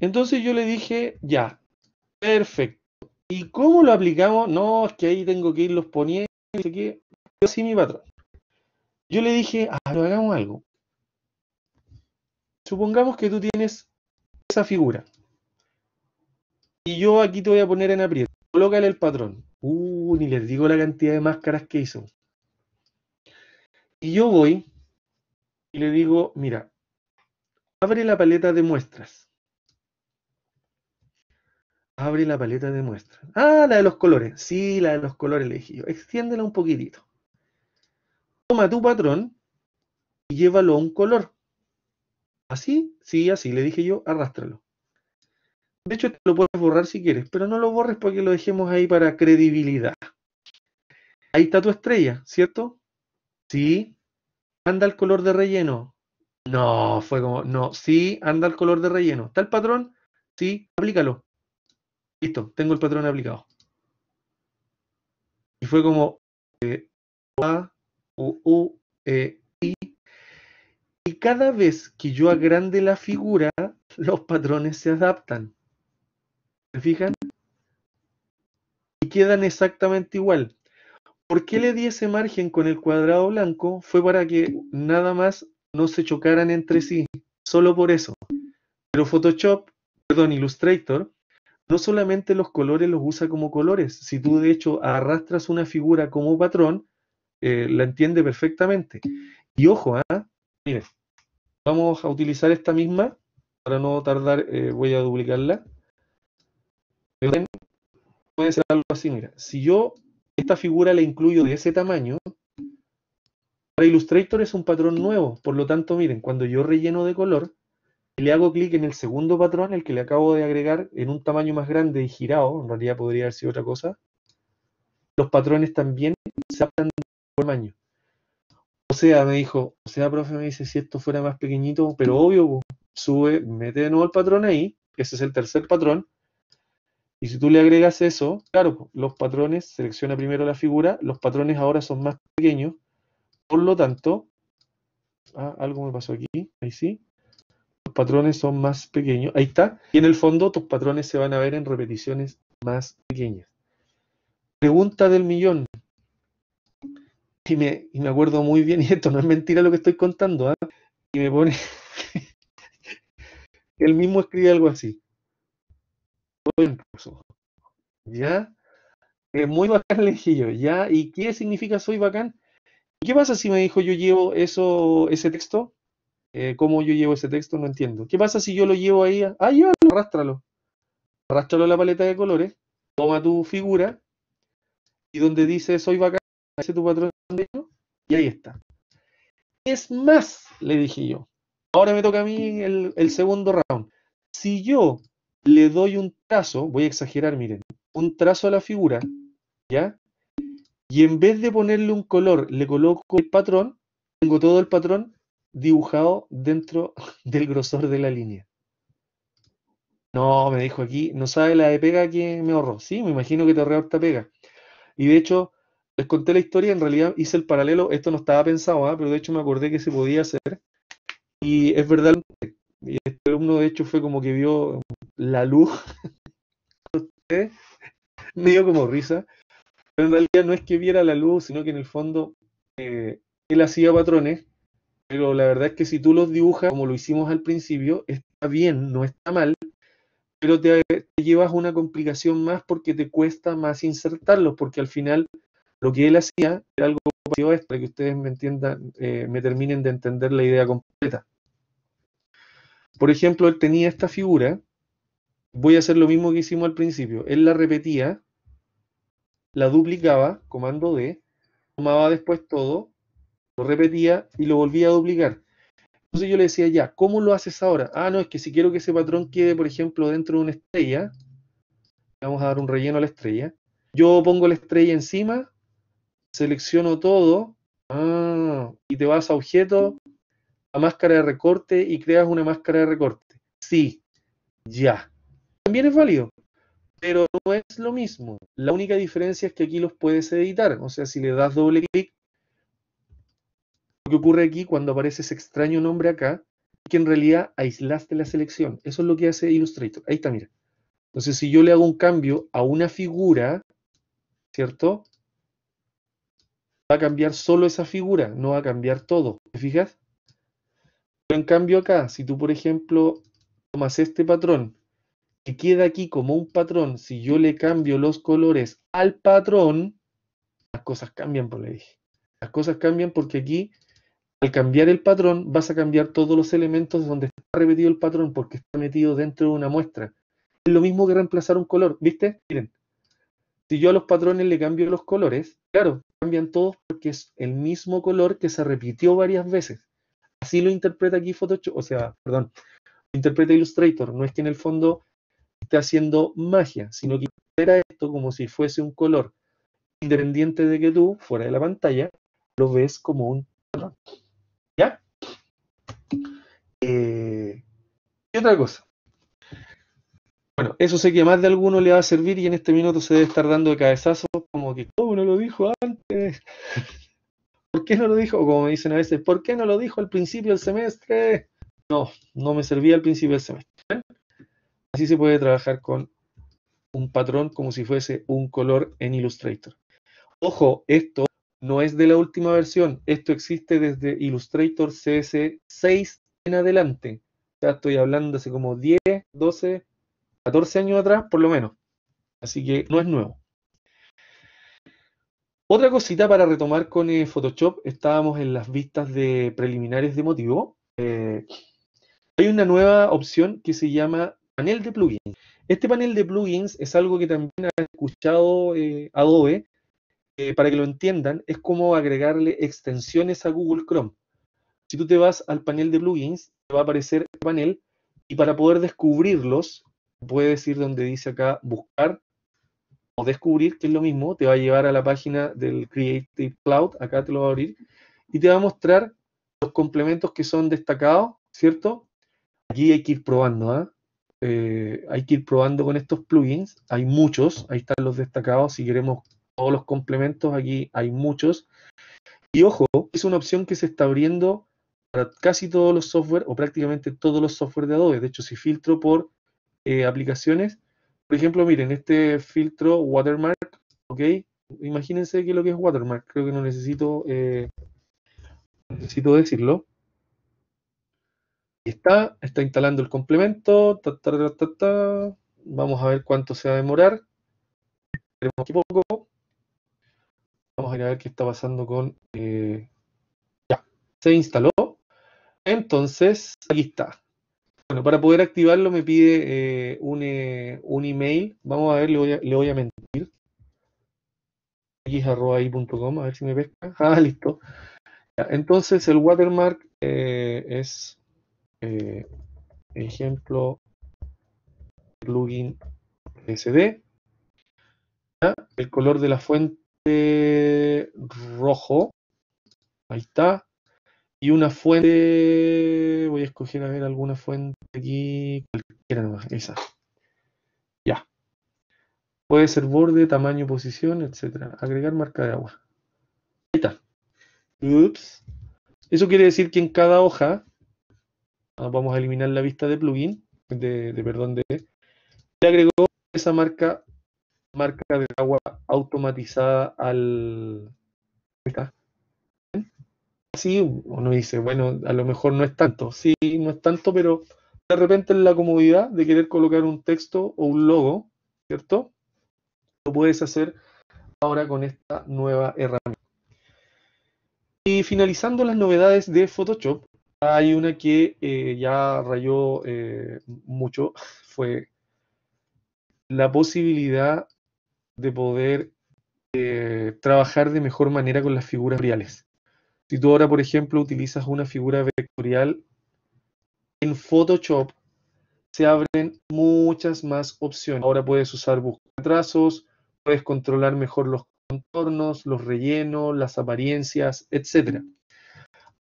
Entonces yo le dije, ya, perfecto. ¿Y cómo lo aplicamos? No, es que ahí tengo que ir los poniendo, así que así mi patrón. Yo le dije, ah, hagamos algo. Supongamos que tú tienes esa figura. Y yo aquí te voy a poner en aprieto. Colócale el patrón. Uh, ni les digo la cantidad de máscaras que hizo. Y yo voy y le digo, mira, abre la paleta de muestras. Abre la paleta de muestras. Ah, la de los colores. Sí, la de los colores, le dije yo. Extiéndela un poquitito toma tu patrón y llévalo a un color. Así, sí, así, le dije yo, arrástralo. De hecho, lo puedes borrar si quieres, pero no lo borres porque lo dejemos ahí para credibilidad. Ahí está tu estrella, ¿cierto? Sí. Anda el color de relleno. No, fue como, no, sí, anda el color de relleno. ¿Está el patrón? Sí, aplícalo. Listo, tengo el patrón aplicado. Y fue como, eh, o U, E, I. Y cada vez que yo agrande la figura, los patrones se adaptan. ¿Se fijan? Y quedan exactamente igual. ¿Por qué le di ese margen con el cuadrado blanco? Fue para que nada más no se chocaran entre sí. Solo por eso. Pero Photoshop, perdón, Illustrator, no solamente los colores los usa como colores. Si tú de hecho arrastras una figura como patrón, eh, la entiende perfectamente. Y ojo, ¿ah? miren, vamos a utilizar esta misma para no tardar, eh, voy a duplicarla. puede ser algo así, mira, si yo esta figura la incluyo de ese tamaño, para Illustrator es un patrón nuevo, por lo tanto, miren, cuando yo relleno de color, le hago clic en el segundo patrón, el que le acabo de agregar en un tamaño más grande y girado, en realidad podría haber sido otra cosa, los patrones también se por maño. O sea, me dijo, o sea, profe, me dice, si esto fuera más pequeñito, pero obvio, sube, mete de nuevo el patrón ahí, ese es el tercer patrón, y si tú le agregas eso, claro, los patrones, selecciona primero la figura, los patrones ahora son más pequeños, por lo tanto, ah, algo me pasó aquí, ahí sí, los patrones son más pequeños, ahí está, y en el fondo tus patrones se van a ver en repeticiones más pequeñas. Pregunta del millón, y me, y me acuerdo muy bien, y esto no es mentira lo que estoy contando, ¿ah? y me pone, él mismo escribe algo así. ¿ya? Es muy bacán, le dije yo, ¿ya? ¿Y qué significa soy bacán? ¿Qué pasa si me dijo yo llevo eso, ese texto? Eh, ¿Cómo yo llevo ese texto? No entiendo. ¿Qué pasa si yo lo llevo ahí? A... Ah, llévalo, arrástralo. Arrástralo a la paleta de colores, toma tu figura y donde dice soy bacán, dice tu patrón, y ahí está. Es más, le dije yo, ahora me toca a mí el, segundo round. Si yo le doy un trazo, voy a exagerar, miren, un trazo a la figura, ¿ya? Y en vez de ponerle un color, le coloco el patrón, tengo todo el patrón dibujado dentro del grosor de la línea. No, me dijo aquí, no sabe la de pega que me ahorró. Sí, me imagino que te ahorró esta pega. Y de hecho, les conté la historia, en realidad hice el paralelo, esto no estaba pensado, ¿ah? pero de hecho me acordé que se podía hacer. Y es verdad, y este alumno de hecho fue como que vio la luz, me dio como risa, pero en realidad no es que viera la luz, sino que en el fondo eh, él hacía patrones, pero la verdad es que si tú los dibujas como lo hicimos al principio, está bien, no está mal, pero te, te llevas una complicación más porque te cuesta más insertarlos, porque al final lo que él hacía era algo parecido a esto, para que ustedes me entiendan, eh, me terminen de entender la idea completa. Por ejemplo, él tenía esta figura, voy a hacer lo mismo que hicimos al principio, él la repetía, la duplicaba, comando D, tomaba después todo, lo repetía y lo volvía a duplicar. Entonces yo le decía, ya, ¿cómo lo haces ahora? Ah, no, es que si quiero que ese patrón quede, por ejemplo, dentro de una estrella, vamos a dar un relleno a la estrella, yo pongo la estrella encima selecciono todo ah, y te vas a objeto, a máscara de recorte y creas una máscara de recorte. Sí, ya. También es válido, pero no es lo mismo. La única diferencia es que aquí los puedes editar. O sea, si le das doble clic, lo que ocurre aquí cuando aparece ese extraño nombre acá, que en realidad aislaste la selección. Eso es lo que hace Illustrator. Ahí está, mira. Entonces, si yo le hago un cambio a una figura, ¿cierto? a cambiar solo esa figura, no va a cambiar todo. ¿Te fijas? Pero en cambio acá, si tú, por ejemplo, tomas este patrón, que queda aquí como un patrón, si yo le cambio los colores al patrón, las cosas cambian, por pues, le dije. Las cosas cambian porque aquí, al cambiar el patrón, vas a cambiar todos los elementos donde está repetido el patrón, porque está metido dentro de una muestra. Es lo mismo que reemplazar un color, ¿viste? Miren, si yo a los patrones le cambio los colores, claro, cambian todos porque es el mismo color que se repitió varias veces. Así lo interpreta aquí Photoshop, o sea, perdón, lo interpreta Illustrator. No es que en el fondo esté haciendo magia, sino que era esto como si fuese un color, independiente de que tú, fuera de la pantalla, lo ves como un ¿Ya? Eh, y otra cosa, bueno, eso sé que más de alguno le va a servir y en este minuto se debe estar dando de cabezazo como que, ¿cómo no lo dijo antes? ¿Por qué no lo dijo? como me dicen a veces, ¿por qué no lo dijo al principio del semestre? No, no me servía al principio del semestre. Así se puede trabajar con un patrón como si fuese un color en Illustrator. Ojo, esto no es de la última versión, esto existe desde Illustrator CS6 en adelante. Ya estoy hablando hace como 10, 12, 14 años atrás, por lo menos. Así que no es nuevo. Otra cosita para retomar con eh, Photoshop, estábamos en las vistas de preliminares de motivo. Eh, hay una nueva opción que se llama panel de plugins. Este panel de plugins es algo que también ha escuchado eh, Adobe. para que lo entiendan, es como agregarle extensiones a Google Chrome. Si tú te vas al panel de plugins, te va a aparecer el este panel y para poder descubrirlos puedes ir donde dice acá buscar o descubrir, que es lo mismo, te va a llevar a la página del Creative Cloud, acá te lo va a abrir, y te va a mostrar los complementos que son destacados, ¿cierto? Aquí hay que ir probando, ¿ah? Eh, hay que ir probando con estos plugins. Hay muchos, ahí están los destacados. Si queremos todos los complementos, aquí hay muchos. Y ojo, es una opción que se está abriendo para casi todos los software o prácticamente todos los software de Adobe. De hecho, si filtro por eh, aplicaciones. Por ejemplo, miren, este filtro watermark, ¿ok? Imagínense que lo que es watermark, creo que no necesito, eh, necesito decirlo. Está, está instalando el complemento, vamos a ver cuánto se va a demorar. Esperemos poco. Vamos a ver qué está pasando con... Eh, ya, se instaló. Entonces, aquí está. Bueno, para poder activarlo me pide eh, eh, un, email. Vamos a ver, le voy a, mentir. .com, a ver si me pesca. Ah, listo. Entonces el watermark eh, es ejemplo plugin SD. El color de la fuente rojo. Ahí está. Y una fuente. Voy a escoger a ver alguna fuente aquí cualquiera nomás, esa. Ya. Puede ser borde, tamaño, posición, etcétera. Agregar marca de agua. Ahí está. Ups. Eso quiere decir que en cada hoja ah, vamos a eliminar la vista de plugin, de, de perdón, de le agregó esa marca marca de agua automatizada al así uno dice bueno a lo mejor no es tanto sí no es tanto pero de repente en la comodidad de querer colocar un texto o un logo, ¿cierto? Lo puedes hacer ahora con esta nueva herramienta. Y finalizando las novedades de Photoshop, hay una que eh, ya rayó eh, mucho, fue la posibilidad de poder eh, trabajar de mejor manera con las figuras reales Si tú ahora, por ejemplo, utilizas una figura vectorial en Photoshop se abren muchas más opciones. Ahora puedes usar trazos, puedes controlar mejor los contornos, los rellenos, las apariencias, etc.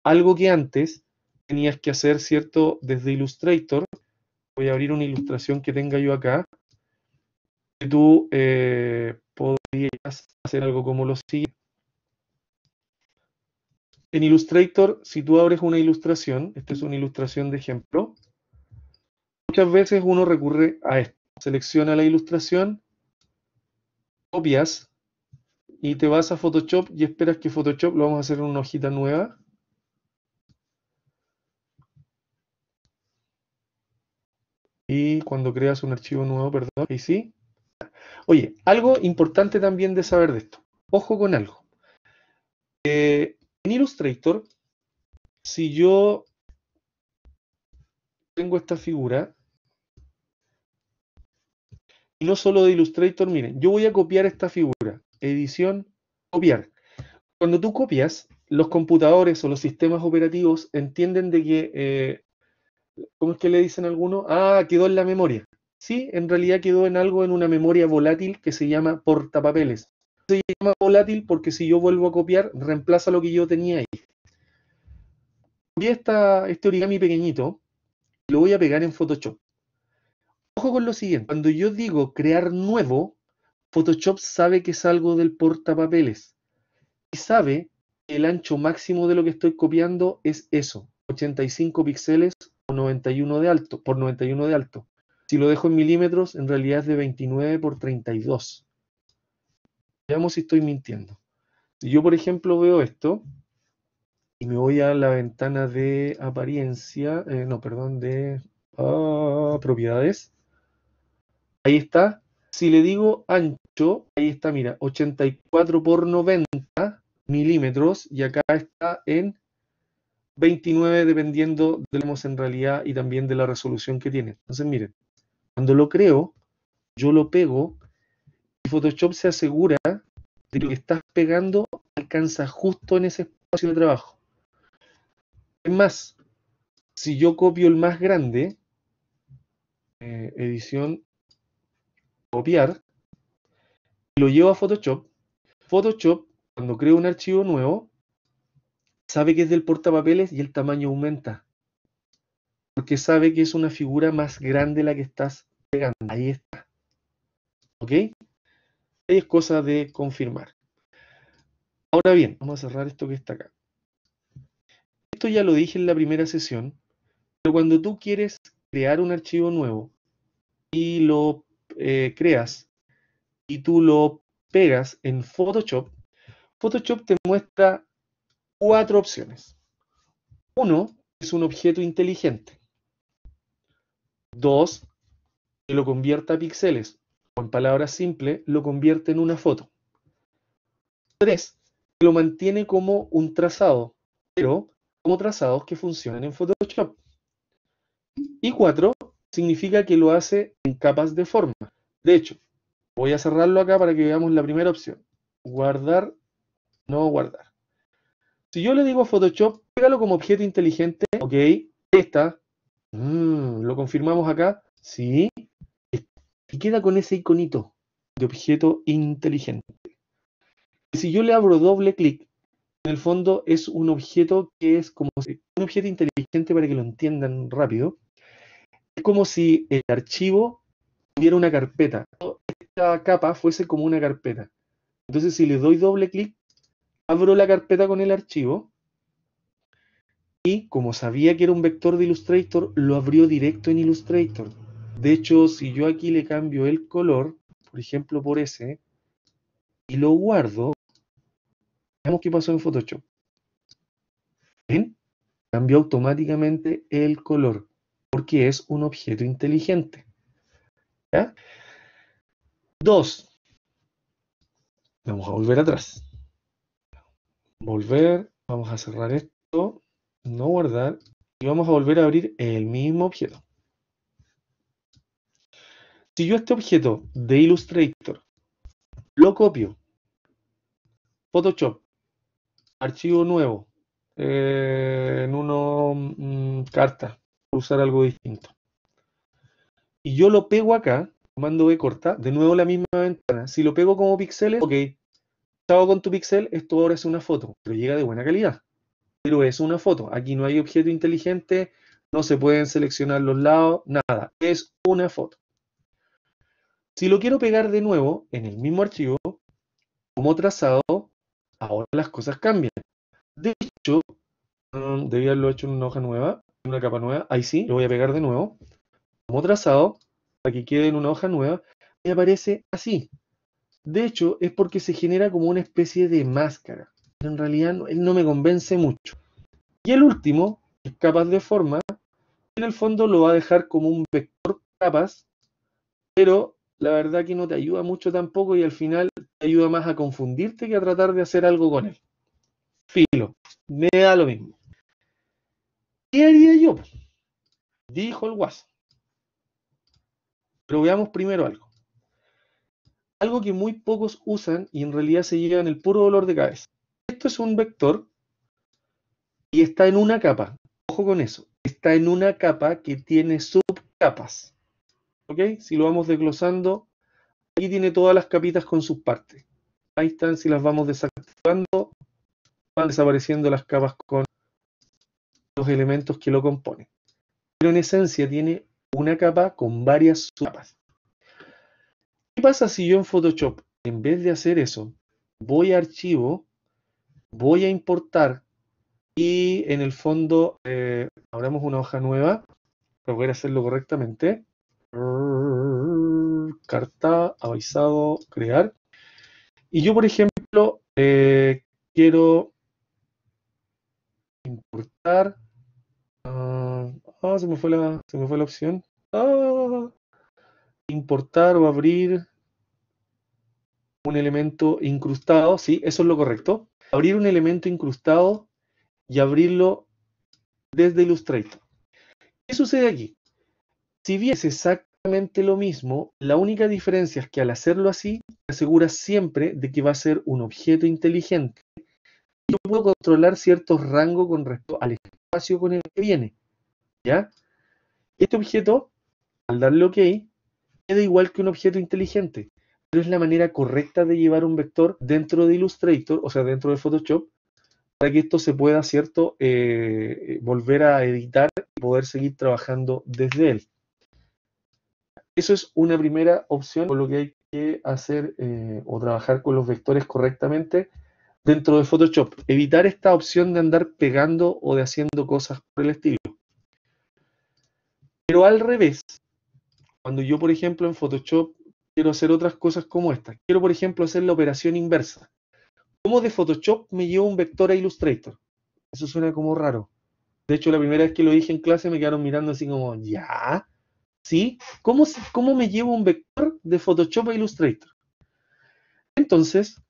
Algo que antes tenías que hacer, ¿cierto? Desde Illustrator, voy a abrir una ilustración que tenga yo acá, Y tú eh, podrías hacer algo como lo siguiente. En Illustrator, si tú abres una ilustración, esta es una ilustración de ejemplo, muchas veces uno recurre a esto. Selecciona la ilustración, copias y te vas a Photoshop y esperas que Photoshop lo vamos a hacer en una hojita nueva. Y cuando creas un archivo nuevo, perdón, ahí sí. Oye, algo importante también de saber de esto. Ojo con algo. Eh, en Illustrator, si yo tengo esta figura, y no solo de Illustrator, miren, yo voy a copiar esta figura, edición, copiar. Cuando tú copias, los computadores o los sistemas operativos entienden de que, eh, ¿cómo es que le dicen alguno? Ah, quedó en la memoria. Sí, en realidad quedó en algo, en una memoria volátil que se llama portapapeles se llama volátil porque si yo vuelvo a copiar, reemplaza lo que yo tenía ahí. Copié esta, este origami pequeñito y lo voy a pegar en Photoshop. Ojo con lo siguiente, cuando yo digo crear nuevo, Photoshop sabe que es algo del portapapeles y sabe que el ancho máximo de lo que estoy copiando es eso, 85 píxeles o 91 de alto, por 91 de alto. Si lo dejo en milímetros, en realidad es de 29 por 32. Veamos si estoy mintiendo. Si yo, por ejemplo, veo esto y me voy a la ventana de apariencia, eh, no, perdón, de ah, propiedades, ahí está. Si le digo ancho, ahí está, mira, 84 por 90 milímetros y acá está en 29 dependiendo de en realidad y también de la resolución que tiene. Entonces, miren, cuando lo creo, yo lo pego Photoshop se asegura de que lo que estás pegando alcanza justo en ese espacio de trabajo. Es más, si yo copio el más grande, eh, edición, copiar, y lo llevo a Photoshop, Photoshop, cuando creo un archivo nuevo, sabe que es del portapapeles y el tamaño aumenta. Porque sabe que es una figura más grande la que estás pegando. Ahí está. ¿Ok? es cosa de confirmar. Ahora bien, vamos a cerrar esto que está acá. Esto ya lo dije en la primera sesión, pero cuando tú quieres crear un archivo nuevo y lo eh, creas y tú lo pegas en Photoshop, Photoshop te muestra cuatro opciones. Uno, es un objeto inteligente. Dos, que lo convierta a píxeles en palabras simples, lo convierte en una foto. 3. Lo mantiene como un trazado, pero como trazados que funcionan en Photoshop. Y 4. Significa que lo hace en capas de forma. De hecho, voy a cerrarlo acá para que veamos la primera opción. Guardar, no guardar. Si yo le digo a Photoshop, pégalo como objeto inteligente, ok, esta, mm, lo confirmamos acá, sí, y queda con ese iconito de objeto inteligente. Y si yo le abro doble clic, en el fondo es un objeto que es como si, un objeto inteligente para que lo entiendan rápido. Es como si el archivo tuviera una carpeta. Esta capa fuese como una carpeta. Entonces, si le doy doble clic, abro la carpeta con el archivo. Y como sabía que era un vector de Illustrator, lo abrió directo en Illustrator. De hecho, si yo aquí le cambio el color, por ejemplo por ese, y lo guardo, veamos qué pasó en Photoshop. ¿Ven? Cambió automáticamente el color, porque es un objeto inteligente. ¿Ya? Dos. Vamos a volver atrás. Volver, vamos a cerrar esto, no guardar, y vamos a volver a abrir el mismo objeto. Si yo este objeto de Illustrator lo copio, Photoshop, archivo nuevo, eh, en una mm, carta, usar algo distinto. Y yo lo pego acá, mando B corta, de nuevo la misma ventana. Si lo pego como píxeles, ok, estaba con tu píxel, esto ahora es una foto, pero llega de buena calidad. Pero es una foto, aquí no hay objeto inteligente, no se pueden seleccionar los lados, nada, es una foto. Si lo quiero pegar de nuevo en el mismo archivo, como trazado, ahora las cosas cambian. De hecho, mm, debía haberlo hecho en una hoja nueva, en una capa nueva. Ahí sí, lo voy a pegar de nuevo. Como trazado, para que quede en una hoja nueva, y aparece así. De hecho, es porque se genera como una especie de máscara. En realidad, no, él no me convence mucho. Y el último, es capas de forma, en el fondo lo va a dejar como un vector capas, pero la verdad que no te ayuda mucho tampoco y al final te ayuda más a confundirte que a tratar de hacer algo con él. Filo, me da lo mismo. ¿Qué haría yo? Dijo el WhatsApp. Pero veamos primero algo. Algo que muy pocos usan y en realidad se llevan el puro dolor de cabeza. Esto es un vector y está en una capa. Ojo con eso. Está en una capa que tiene subcapas. Si lo vamos desglosando, aquí tiene todas las capitas con sus partes. Ahí están, si las vamos desactivando, van desapareciendo las capas con los elementos que lo componen. Pero en esencia tiene una capa con varias subcapas. ¿Qué pasa si yo en Photoshop, en vez de hacer eso, voy a archivo, voy a importar y en el fondo eh, abramos una hoja nueva para poder hacerlo correctamente. Mm, carta, avisado, crear. Y yo, por ejemplo, eh, quiero importar. Ah, ah, se, me fue la, se me fue la opción. Ah, importar o abrir un elemento incrustado. si, eso es lo correcto. Abrir un elemento incrustado y abrirlo desde Illustrator. ¿Qué sucede aquí? Si bien es exactamente lo mismo, la única diferencia es que al hacerlo así, te aseguras siempre de que va a ser un objeto inteligente. Y yo puedo controlar cierto rango con respecto al espacio con el que viene. ¿Ya? Este objeto, al darle OK, queda igual que un objeto inteligente, pero es la manera correcta de llevar un vector dentro de Illustrator, o sea, dentro de Photoshop, para que esto se pueda, ¿cierto?, eh, eh, volver a editar y poder seguir trabajando desde él. Eso es una primera opción por lo que hay que hacer eh, o trabajar con los vectores correctamente dentro de Photoshop. Evitar esta opción de andar pegando o de haciendo cosas por el estilo. Pero al revés, cuando yo, por ejemplo, en Photoshop quiero hacer otras cosas como esta. Quiero, por ejemplo, hacer la operación inversa. ¿Cómo de Photoshop me llevo un vector a Illustrator? Eso suena como raro. De hecho, la primera vez que lo dije en clase me quedaron mirando así como, ya. ¿Sí? ¿Cómo, me llevo un vector de Photoshop a Illustrator? Entonces,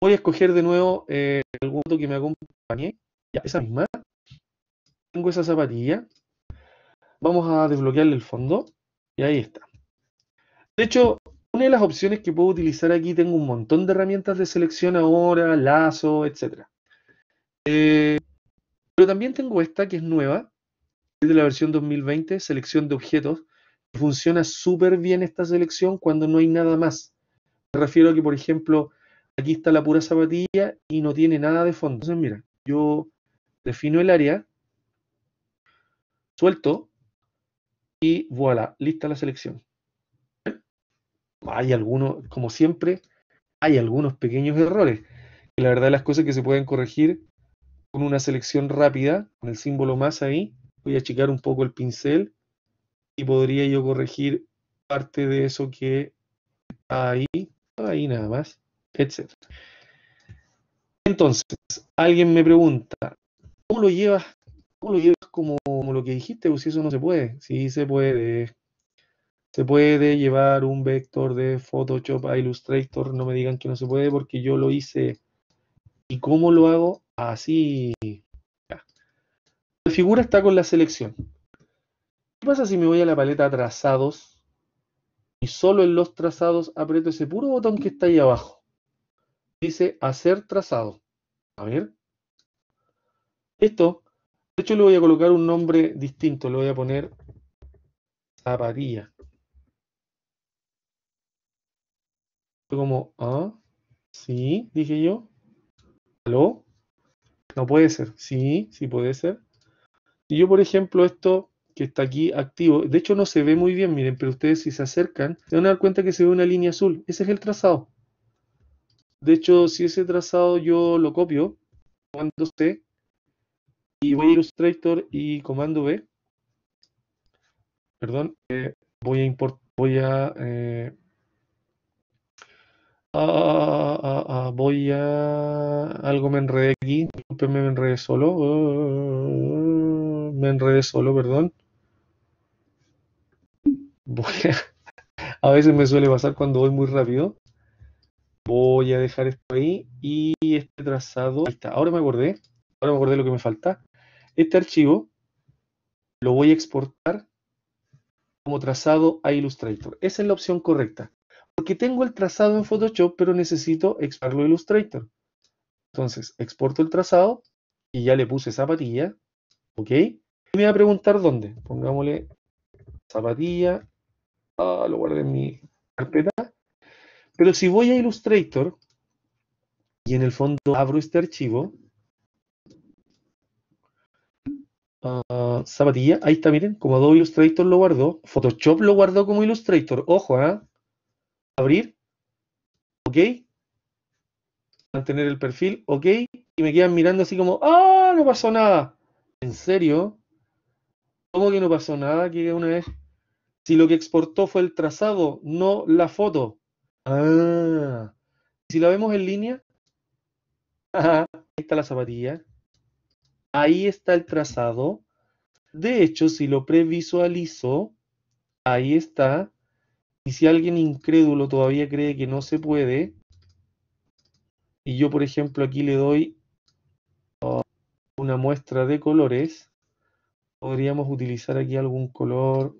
voy a escoger de nuevo eh, el gusto que me acompañe, ya, esa misma. Tengo esa zapatilla. Vamos a desbloquearle el fondo. Y ahí está. De hecho, una de las opciones que puedo utilizar aquí, tengo un montón de herramientas de selección ahora, lazo, etc. Eh, pero también tengo esta que es nueva, es de la versión 2020, selección de objetos, funciona súper bien esta selección cuando no hay nada más. Me refiero a que, por ejemplo, aquí está la pura zapatilla y no tiene nada de fondo. Entonces, mira, yo defino el área, suelto y voilà, lista la selección. Hay algunos, como siempre, hay algunos pequeños errores. Que la verdad, las cosas que se pueden corregir con una selección rápida, con el símbolo más ahí, voy a achicar un poco el pincel y podría yo corregir parte de eso que ahí, ahí nada más, etc. Entonces, alguien me pregunta, ¿cómo lo llevas, cómo lo llevas como, lo que dijiste? Pues si eso no se puede, sí se puede. Se puede llevar un vector de Photoshop a Illustrator, no me digan que no se puede porque yo lo hice. ¿Y cómo lo hago? Así. La figura está con la selección pasa si me voy a la paleta trazados y solo en los trazados aprieto ese puro botón que está ahí abajo? Dice hacer trazado. A ver. Esto, de hecho le voy a colocar un nombre distinto, le voy a poner zapatilla. Como, ah, sí, dije yo. ¿Aló? No puede ser. Sí, sí puede ser. y yo, por ejemplo, esto que está aquí activo. De hecho, no se ve muy bien, miren, pero ustedes si se acercan, se van a dar cuenta que se ve una línea azul. Ese es el trazado. De hecho, si ese trazado yo lo copio, comando C, y voy a Illustrator y comando B, perdón, eh, voy a importar, voy eh, a, voy a, algo me enredé aquí, disculpenme, me enredé solo, uh, me enredé solo, perdón. a, veces me suele pasar cuando voy muy rápido. Voy a dejar esto ahí y este trazado. Ahí está. Ahora me acordé. Ahora me acordé lo que me falta. Este archivo lo voy a exportar como trazado a Illustrator. Esa es la opción correcta. Porque tengo el trazado en Photoshop, pero necesito exportarlo a Illustrator. Entonces, exporto el trazado y ya le puse zapatilla. ¿Ok? Y me va a preguntar dónde. Pongámosle zapatilla Ah, lo guardé en mi carpeta. Pero si voy a Illustrator y en el fondo abro este archivo, zapatilla. Ah, ahí está, miren, como Adobe Illustrator lo guardó. Photoshop lo guardó como Illustrator. Ojo, ¿eh? Abrir. Ok. Mantener el perfil. Ok. Y me quedan mirando así como, ¡ah! No pasó nada. ¿En serio? ¿Cómo que no pasó nada? Que una vez si lo que exportó fue el trazado, no la foto. Ah, si la vemos en línea, ahí está la zapatilla. Ahí está el trazado. De hecho, si lo previsualizo, ahí está. Y si alguien incrédulo todavía cree que no se puede, y yo, por ejemplo, aquí le doy oh, una muestra de colores, podríamos utilizar aquí algún color,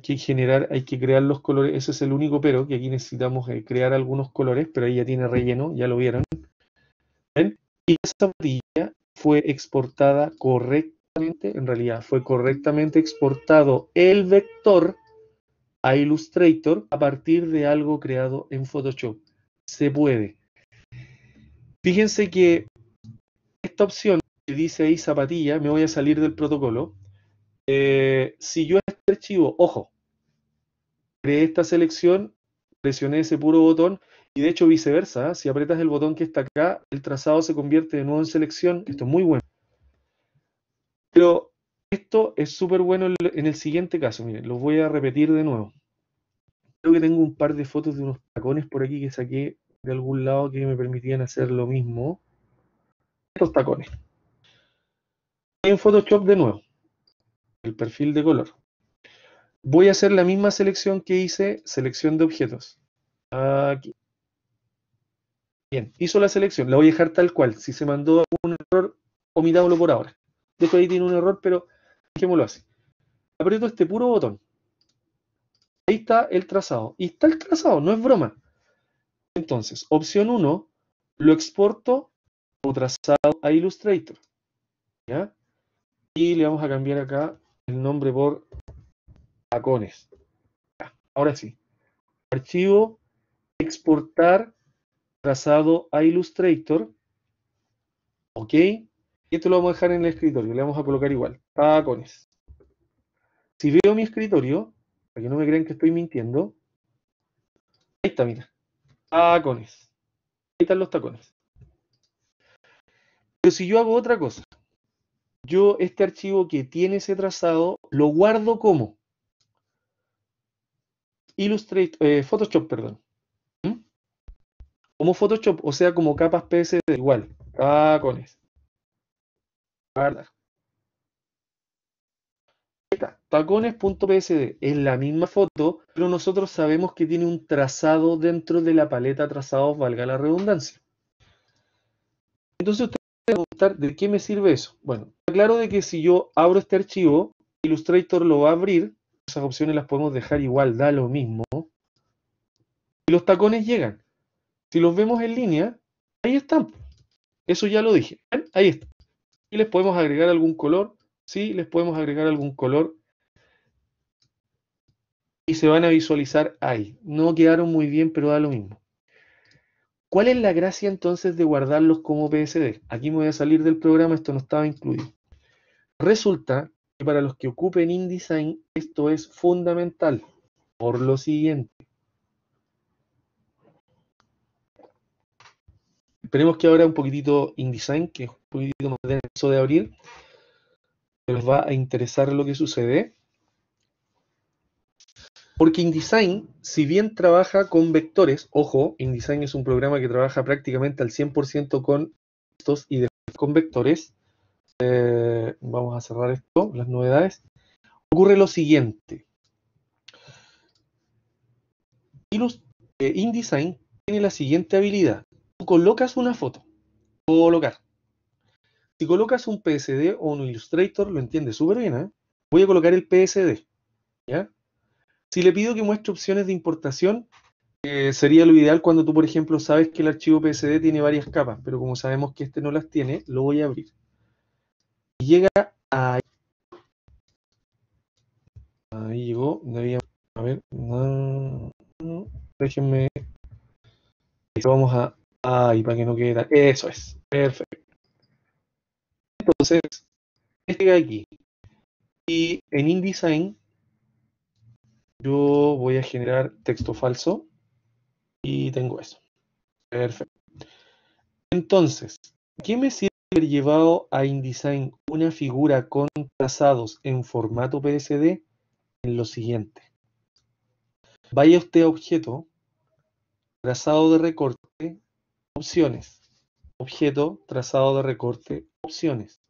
que generar, hay que crear los colores, ese es el único pero, que aquí necesitamos eh, crear algunos colores, pero ahí ya tiene relleno, ya lo vieron. Y esa botella fue exportada correctamente, en realidad fue correctamente exportado el vector a Illustrator a partir de algo creado en Photoshop. Se puede. Fíjense que esta opción que dice ahí zapatilla, me voy a salir del protocolo. Eh, si yo Ojo, creé esta selección, presioné ese puro botón y de hecho viceversa. ¿eh? Si aprietas el botón que está acá, el trazado se convierte de nuevo en selección. Esto es muy bueno. Pero esto es súper bueno en el siguiente caso. Miren, los voy a repetir de nuevo. Creo que tengo un par de fotos de unos tacones por aquí que saqué de algún lado que me permitían hacer lo mismo. Estos tacones. En Photoshop de nuevo. El perfil de color voy a hacer la misma selección que hice, selección de objetos. Aquí. Bien, hizo la selección, la voy a dejar tal cual. Si se mandó un error, omitámoslo por ahora. De hecho, ahí tiene un error, pero dejémoslo así. Aprieto este puro botón. Ahí está el trazado. Y está el trazado, no es broma. Entonces, opción 1, lo exporto o trazado a Illustrator. ¿ya? Y le vamos a cambiar acá el nombre por tacones. Ahora sí. Archivo, exportar trazado a Illustrator. Ok. Y esto lo vamos a dejar en el escritorio. Le vamos a colocar igual. Tacones. Si veo mi escritorio, para que no me crean que estoy mintiendo. Ahí está, mira. Tacones. Ahí están los tacones. Pero si yo hago otra cosa, yo este archivo que tiene ese trazado lo guardo como Illustrator, eh, Photoshop, perdón. ¿Mm? Como Photoshop, o sea, como capas PSD, igual. Tacones. Guarda. Tacones.psd es la misma foto, pero nosotros sabemos que tiene un trazado dentro de la paleta trazados, valga la redundancia. Entonces usted preguntar, ¿de qué me sirve eso? Bueno, claro de que si yo abro este archivo, Illustrator lo va a abrir esas opciones las podemos dejar igual, da lo mismo. Y los tacones llegan. Si los vemos en línea, ahí están. Eso ya lo dije. ¿Eh? Ahí está. Y les podemos agregar algún color. Sí, les podemos agregar algún color. Y se van a visualizar ahí. No quedaron muy bien, pero da lo mismo. ¿Cuál es la gracia entonces de guardarlos como PSD? Aquí me voy a salir del programa, esto no estaba incluido. Resulta para los que ocupen InDesign esto es fundamental por lo siguiente. Esperemos que ahora un poquitito InDesign, que es un poquitito más eso de abrir, les va a interesar lo que sucede. Porque InDesign, si bien trabaja con vectores, ojo, InDesign es un programa que trabaja prácticamente al 100% con estos y con vectores, eh, vamos a cerrar esto, las novedades, ocurre lo siguiente. Eh, InDesign tiene la siguiente habilidad. Tú colocas una foto, colocar. Si colocas un PSD o un Illustrator, lo entiende súper bien, ¿eh? Voy a colocar el PSD, ¿ya? Si le pido que muestre opciones de importación, sería lo ideal cuando tú, por ejemplo, sabes que el archivo PSD tiene varias capas, pero como sabemos que este no las tiene, lo voy a abrir llega a ahí llegó a ver no, déjenme vamos a ahí para que no quede eso es perfecto entonces este aquí y en InDesign yo voy a generar texto falso y tengo eso perfecto entonces ¿qué me sirve llevado a InDesign una figura con trazados en formato PSD en lo siguiente. Vaya usted a Objeto, Trazado de recorte, Opciones. Objeto, Trazado de recorte, Opciones.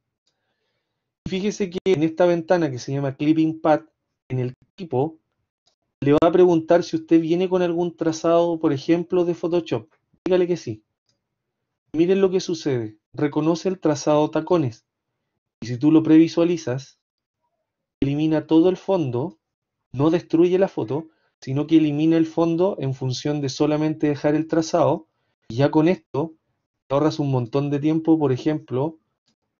Fíjese que en esta ventana que se llama Clipping Pad, en el tipo, le va a preguntar si usted viene con algún trazado, por ejemplo, de Photoshop. Dígale que sí. Miren lo que sucede reconoce el trazado tacones. Y si tú lo previsualizas, elimina todo el fondo, no destruye la foto, sino que elimina el fondo en función de solamente dejar el trazado. Y ya con esto ahorras un montón de tiempo, por ejemplo,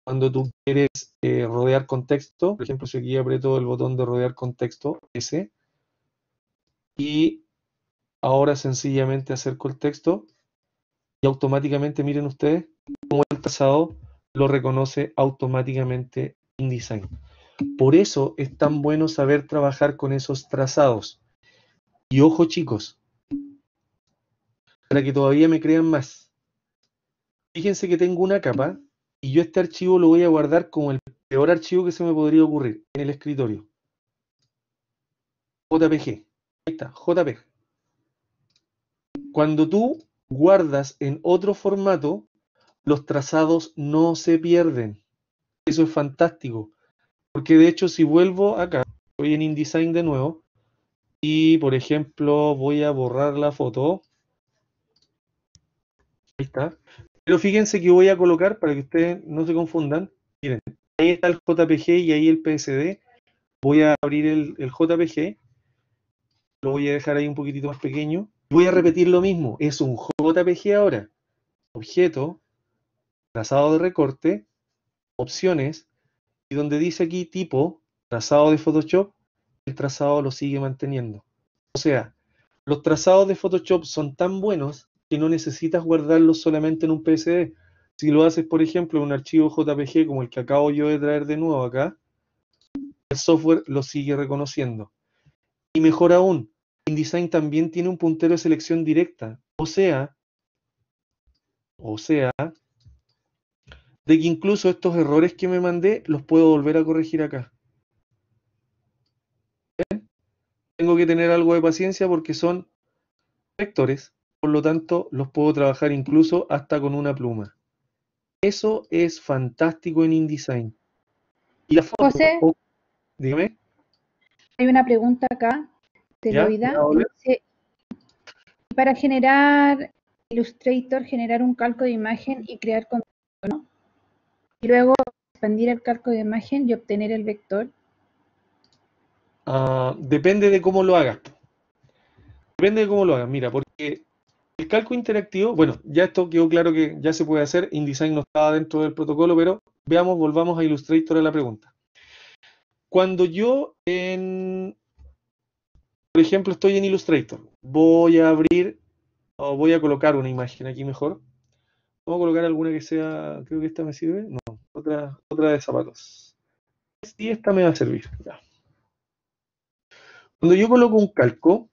cuando tú quieres eh, rodear rodear contexto. Por ejemplo, si aquí aprieto el botón de rodear contexto, ese, y ahora sencillamente acerco el texto y automáticamente, miren ustedes, como el trazado lo reconoce automáticamente InDesign. Por eso es tan bueno saber trabajar con esos trazados. Y ojo chicos, para que todavía me crean más. Fíjense que tengo una capa y yo este archivo lo voy a guardar como el peor archivo que se me podría ocurrir en el escritorio. JPG. Ahí está, JPG. Cuando tú guardas en otro formato, los trazados no se pierden. Eso es fantástico. Porque de hecho, si vuelvo acá, voy en InDesign de nuevo, y por ejemplo, voy a borrar la foto. Ahí está. Pero fíjense que voy a colocar, para que ustedes no se confundan, miren, ahí está el JPG y ahí el PSD. Voy a abrir el, el JPG, lo voy a dejar ahí un poquitito más pequeño. Voy a repetir lo mismo, es un JPG ahora. Objeto, trazado de recorte, opciones, y donde dice aquí tipo, trazado de Photoshop, el trazado lo sigue manteniendo. O sea, los trazados de Photoshop son tan buenos que no necesitas guardarlos solamente en un PSD. Si lo haces, por ejemplo, en un archivo JPG como el que acabo yo de traer de nuevo acá, el software lo sigue reconociendo. Y mejor aún, InDesign también tiene un puntero de selección directa. O sea, o sea, de que incluso estos errores que me mandé los puedo volver a corregir acá. Tengo que tener algo de paciencia porque son vectores, por lo tanto los puedo trabajar incluso hasta con una pluma. Eso es fantástico en InDesign. Y la foto, José, dígame. Hay una pregunta acá de Loida. Para generar Illustrator, generar un calco de imagen y crear contenido, ¿no? y luego expandir el calco de imagen y obtener el vector? Ah, depende de cómo lo hagas. Depende de cómo lo hagas, mira, porque el calco interactivo, bueno, ya esto quedó claro que ya se puede hacer, InDesign no estaba dentro del protocolo, pero veamos, volvamos a Illustrator a la pregunta. Cuando yo en, por ejemplo, estoy en Illustrator, voy a abrir o voy a colocar una imagen aquí mejor. Vamos a colocar alguna que sea, creo que esta me sirve. No, otra, otra de zapatos. Y esta me va a servir. Cuando yo coloco un calco,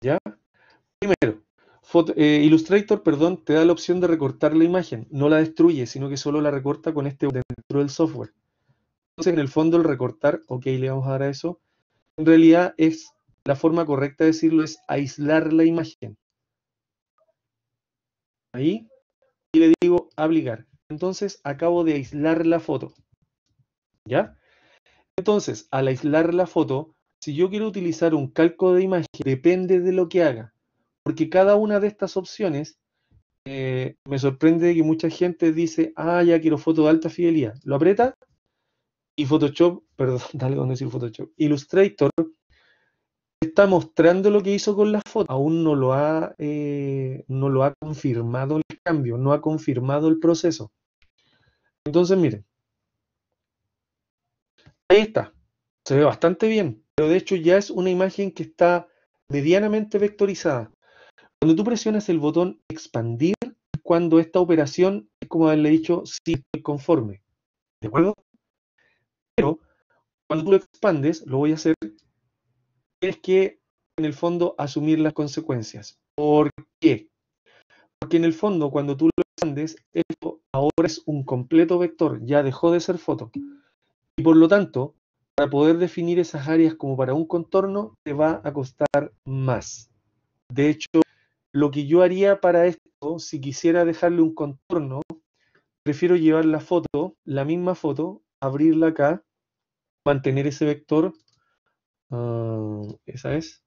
¿ya? Primero, eh, Illustrator, perdón, te da la opción de recortar la imagen. No la destruye, sino que solo la recorta con este dentro del software. Entonces, en el fondo, el recortar, ok, le vamos a dar a eso. En realidad, es la forma correcta de decirlo es aislar la imagen ahí y le digo aplicar. Entonces acabo de aislar la foto. ¿Ya? Entonces, al aislar la foto, si yo quiero utilizar un calco de imagen, depende de lo que haga, porque cada una de estas opciones eh, me sorprende que mucha gente dice, ah, ya quiero foto de alta fidelidad. Lo aprieta y Photoshop, perdón, dale donde decir Photoshop, Illustrator está mostrando lo que hizo con la foto. Aún no lo ha, eh, no lo ha confirmado el cambio, no ha confirmado el proceso. Entonces, miren. Ahí está. Se ve bastante bien. Pero de hecho ya es una imagen que está medianamente vectorizada. Cuando tú presionas el botón expandir, cuando esta operación es como he dicho, sí, conforme. ¿De acuerdo? Pero cuando tú lo expandes, lo voy a hacer tienes que, en el fondo, asumir las consecuencias. ¿Por qué? Porque en el fondo, cuando tú lo mandes, esto ahora es un completo vector, ya dejó de ser foto. Y por lo tanto, para poder definir esas áreas como para un contorno, te va a costar más. De hecho, lo que yo haría para esto, si quisiera dejarle un contorno, prefiero llevar la foto, la misma foto, abrirla acá, mantener ese vector Ah, esa es.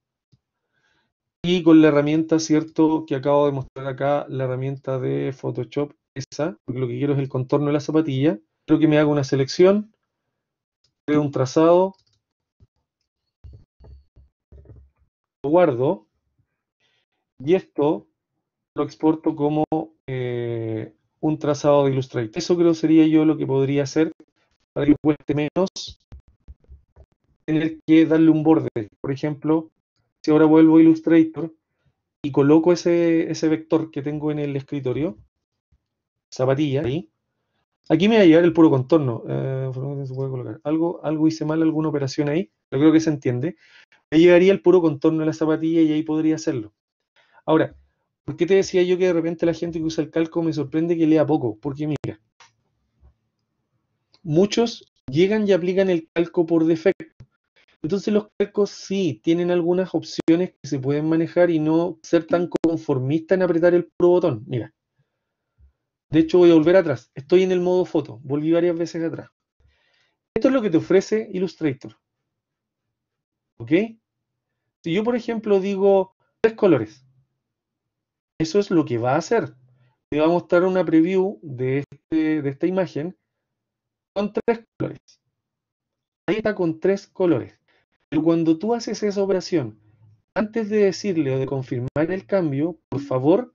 Y con la herramienta, ¿cierto? Que acabo de mostrar acá, la herramienta de Photoshop, esa, porque lo que quiero es el contorno de la zapatilla. creo que me hago una selección, creo un trazado, lo guardo, y esto lo exporto como eh, un trazado de Illustrator. Eso creo sería yo lo que podría hacer para que cueste menos tener que darle un borde. Por ejemplo, si ahora vuelvo a Illustrator y coloco ese, vector que tengo en el escritorio, zapatilla, ahí, aquí me va a llegar el puro contorno. Eh, algo, algo hice mal, alguna operación ahí, yo creo que se entiende. Me llegaría el puro contorno de la zapatilla y ahí podría hacerlo. Ahora, ¿por qué te decía yo que de repente la gente que usa el calco me sorprende que lea poco? Porque mira, muchos llegan y aplican el calco por defecto. Entonces los calcos sí tienen algunas opciones que se pueden manejar y no ser tan conformista en apretar el puro botón. Mira. De hecho voy a volver atrás. Estoy en el modo foto. Volví varias veces atrás. Esto es lo que te ofrece Illustrator. ¿Ok? Si yo, por ejemplo, digo tres colores, eso es lo que va a hacer. Te va a mostrar una preview de, este, de esta imagen con tres colores. Ahí está con tres colores. Pero cuando tú haces esa operación, antes de decirle o de confirmar el cambio, por favor,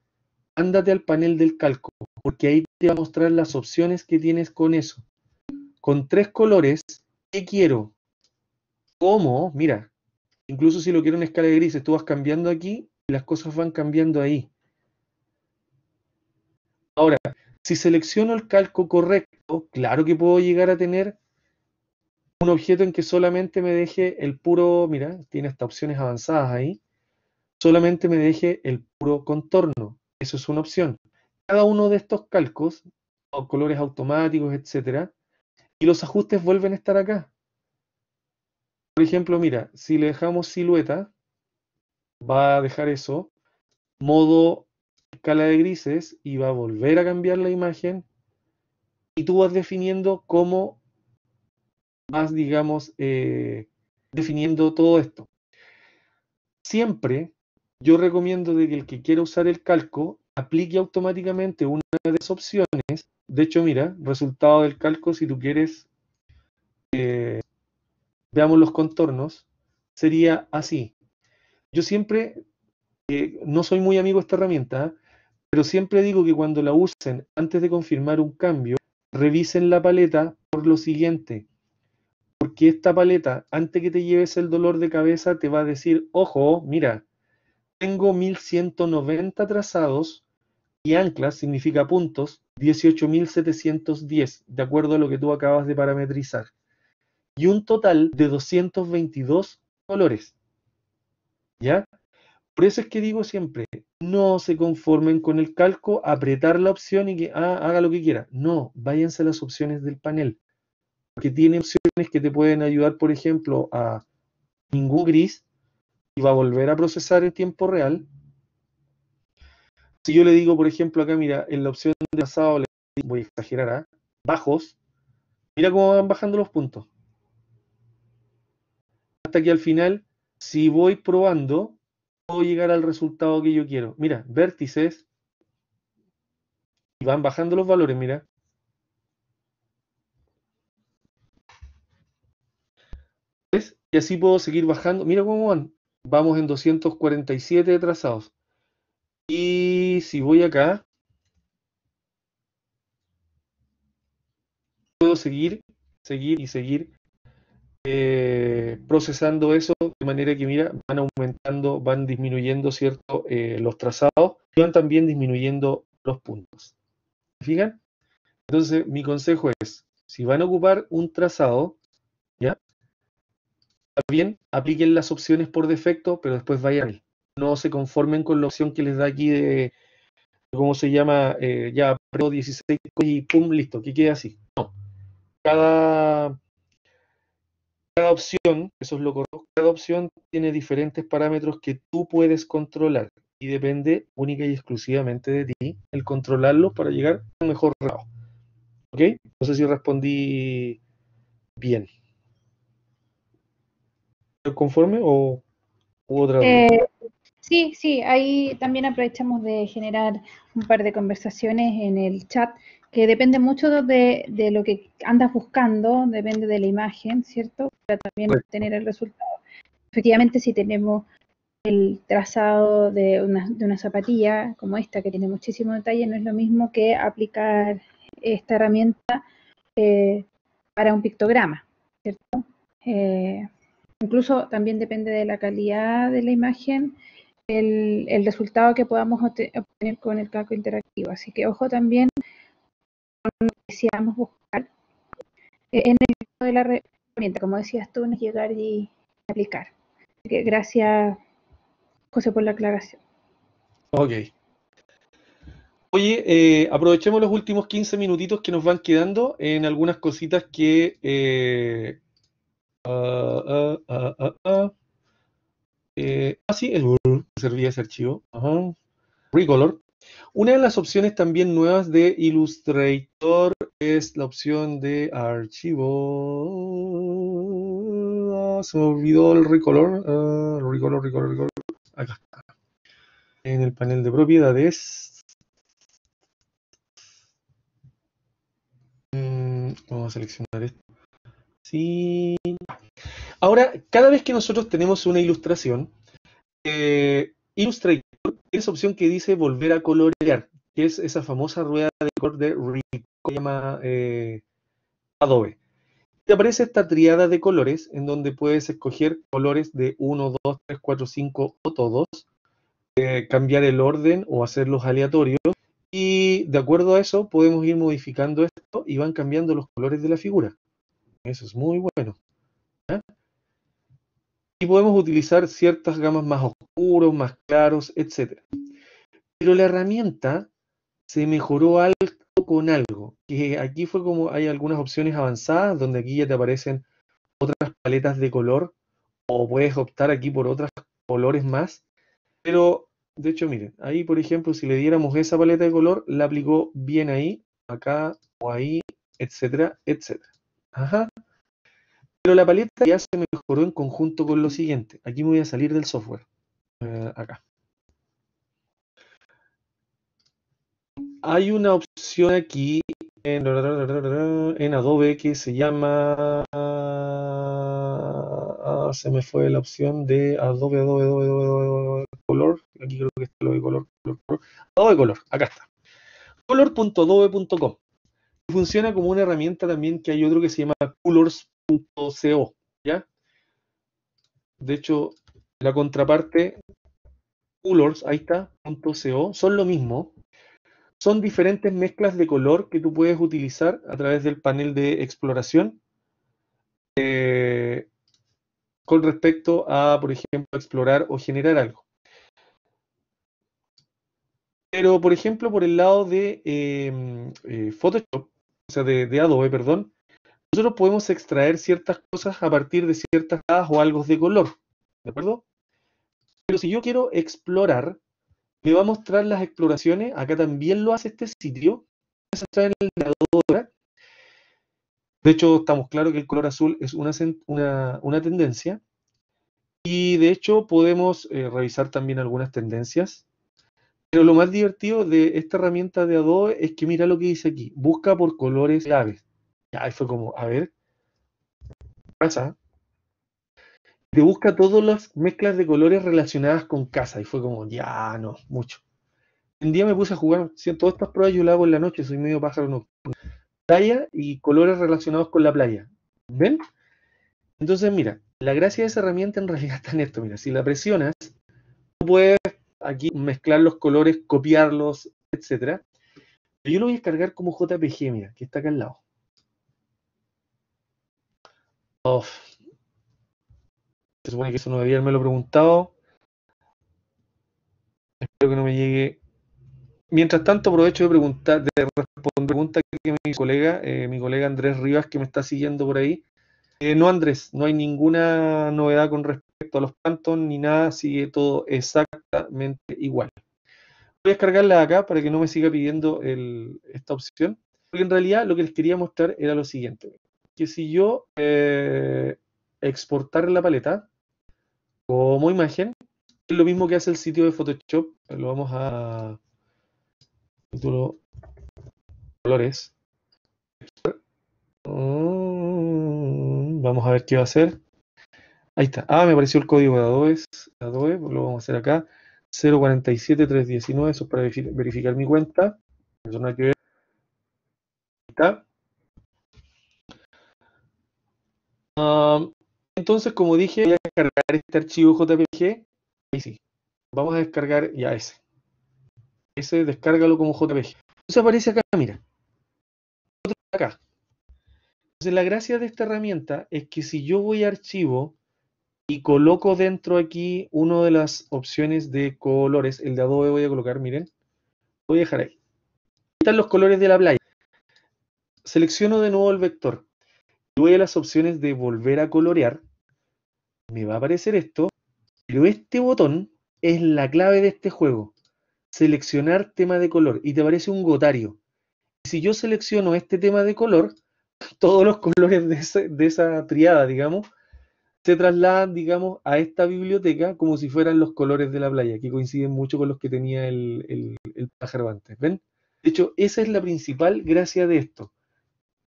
ándate al panel del calco, porque ahí te va a mostrar las opciones que tienes con eso. Con tres colores, ¿qué quiero? ¿Cómo? Mira, incluso si lo quiero en escala de grises, tú vas cambiando aquí y las cosas van cambiando ahí. Ahora, si selecciono el calco correcto, claro que puedo llegar a tener un objeto en que solamente me deje el puro, mira, tiene hasta opciones avanzadas ahí, solamente me deje el puro contorno. Eso es una opción. Cada uno de estos calcos, o colores automáticos, etcétera, y los ajustes vuelven a estar acá. Por ejemplo, mira, si le dejamos silueta, va a dejar eso, modo escala de grises y va a volver a cambiar la imagen y tú vas definiendo cómo más, digamos, eh, definiendo todo esto. Siempre yo recomiendo de que el que quiera usar el calco aplique automáticamente una de las opciones. De hecho, mira, resultado del calco, si tú quieres, eh, veamos los contornos, sería así. Yo siempre, eh, no soy muy amigo de esta herramienta, pero siempre digo que cuando la usen antes de confirmar un cambio, revisen la paleta por lo siguiente esta paleta, antes que te lleves el dolor de cabeza, te va a decir, ojo, mira, tengo 1190 trazados y anclas significa puntos, 18.710, de acuerdo a lo que tú acabas de parametrizar. Y un total de 222 colores. ¿Ya? Por eso es que digo siempre, no se conformen con el calco, apretar la opción y que ah, haga lo que quiera. No, váyanse a las opciones del panel porque tiene opciones que te pueden ayudar, por ejemplo, a ningún gris y va a volver a procesar en tiempo real. Si yo le digo, por ejemplo, acá, mira, en la opción de pasado, voy a exagerar, ¿ah? bajos, mira cómo van bajando los puntos. Hasta que al final, si voy probando, puedo llegar al resultado que yo quiero. Mira, vértices, y van bajando los valores, mira. Y así puedo seguir bajando. Mira cómo van. Vamos en 247 trazados. Y si voy acá, puedo seguir, seguir y seguir eh, procesando eso de manera que, mira, van aumentando, van disminuyendo, ¿cierto? Eh, los trazados y van también disminuyendo los puntos. ¿Se fijan? Entonces, mi consejo es, si van a ocupar un trazado, bien, apliquen las opciones por defecto, pero después vayan No se conformen con la opción que les da aquí de, ¿cómo se llama? Eh, ya, Pro 16 y pum, listo, que quede así. No. Cada, cada opción, eso es lo correcto, cada opción tiene diferentes parámetros que tú puedes controlar y depende única y exclusivamente de ti el controlarlo para llegar a un mejor grado. ¿Ok? No sé si respondí bien conforme o otra? Eh, sí, sí, ahí también aprovechamos de generar un par de conversaciones en el chat que depende mucho de, lo que andas buscando, depende de la imagen, ¿cierto? Para también obtener el resultado. Efectivamente, si tenemos el trazado de una, zapatilla como esta, que tiene muchísimo detalle, no es lo mismo que aplicar esta herramienta eh, para un pictograma, ¿cierto? Eh, Incluso también depende de la calidad de la imagen, el, el resultado que podamos obtener con el calco interactivo. Así que ojo también con lo deseamos buscar en el caso de la herramienta. Como decías tú, no llegar y aplicar. Así que gracias, José, por la aclaración. Ok. Oye, eh, aprovechemos los últimos 15 minutitos que nos van quedando en algunas cositas que eh, Ah, ah, ah, eh, ah, sí, el servía ese archivo. Recolor. Una de las opciones también nuevas de Illustrator es la opción de archivo. se me olvidó el recolor. recolor, recolor, recolor. Acá está. En el panel de propiedades. Mm, vamos a seleccionar este. Ahora, cada vez que nosotros tenemos una ilustración, eh, Illustrator esa opción que dice volver a colorear, que es esa famosa rueda de color de Rico, llama eh, Adobe. Te aparece esta triada de colores en donde puedes escoger colores de 1, 2, 3, 4, 5 o todos, eh, cambiar el orden o hacerlos aleatorios. Y de acuerdo a eso podemos ir modificando esto y van cambiando los colores de la figura. Eso es muy bueno. Y podemos utilizar ciertas gamas más oscuros, más claros, etc. Pero la herramienta se mejoró algo con algo. Que aquí fue como hay algunas opciones avanzadas donde aquí ya te aparecen otras paletas de color o puedes optar aquí por otros colores más. Pero, de hecho, miren, ahí por ejemplo, si le diéramos esa paleta de color, la aplicó bien ahí, acá o ahí, etcétera, etcétera. Ajá. Pero la paleta ya se mejoró en conjunto con lo siguiente. Aquí me voy a salir del software. Eh, acá. Hay una opción aquí en, en Adobe que se llama... Ah, se me fue la opción de Adobe, Adobe, Color. Aquí creo que está lo de color. Adobe Color, acá está. Color.adobe.com funciona como una herramienta también que hay otro que se llama colors.co, ¿ya? De hecho, la contraparte colors, ahí está, .co, son lo mismo. Son diferentes mezclas de color que tú puedes utilizar a través del panel de exploración eh, con respecto a, por ejemplo, explorar o generar algo. Pero, por ejemplo, por el lado de em, eh, Photoshop, o sea, de, Adobe, perdón, nosotros podemos extraer ciertas cosas a partir de ciertas cajas o algo de color, ¿de acuerdo? Pero si yo quiero explorar, me va a mostrar las exploraciones, acá también lo hace este sitio, De hecho, estamos claros que el color azul es una, una, tendencia. Y de hecho, podemos eh, revisar también algunas tendencias. Pero lo más divertido de esta herramienta de Adobe es que mira lo que dice aquí, busca por colores claves. Ahí fue como, a ver, ¿qué pasa? Te busca todas las mezclas de colores relacionadas con casa y fue como, ya no, mucho. Un día me puse a jugar, si, todas estas pruebas yo las hago en la noche, soy medio pájaro Playa y colores relacionados con la playa. ¿Ven? Entonces, mira, la gracia de esa herramienta en realidad está en esto. Mira, si la presionas, puedes aquí mezclar los colores, copiarlos, etcétera Yo lo voy a descargar como JPG, mira, que está acá al lado. Se supone que eso no debía haberme lo preguntado. Espero que no me llegue. Mientras tanto, aprovecho de preguntar, de responder pregunta que mi colega, eh, mi colega Andrés Rivas, que me está siguiendo por ahí. Eh, no, Andrés, no hay ninguna novedad con respecto a los cantos ni nada, sigue todo exactamente igual. Voy a descargarla acá para que no me siga pidiendo esta opción, porque en realidad lo que les quería mostrar era lo siguiente, que si yo eh, exportar la paleta como imagen, es lo mismo que hace el sitio de Photoshop, lo vamos a título colores. Vamos a ver qué va a hacer. Ahí está. Ah, me apareció el código de Adobe. Adobe, lo vamos a hacer acá. 047319, eso es para verificar, mi cuenta. Eso está. Ah, entonces, como dije, voy a cargar este archivo JPG. Ahí sí. Vamos a descargar ya ese. Ese descárgalo como JPG. Entonces aparece acá, mira. acá. Entonces, la gracia de esta herramienta es que si yo voy a archivo, y coloco dentro aquí una de las opciones de colores. El de adobe voy a colocar, miren. Voy a dejar ahí. Están los colores de la playa. Selecciono de nuevo el vector. Voy a las opciones de volver a colorear. Me va a aparecer esto. Pero este botón es la clave de este juego. Seleccionar tema de color. Y te aparece un gotario. Si yo selecciono este tema de color, todos los colores de esa, de esa triada, digamos, se trasladan, digamos, a esta biblioteca como si fueran los colores de la playa, que coinciden mucho con los que tenía el, el, pájaro antes. ¿Ven? De hecho, esa es la principal gracia de esto,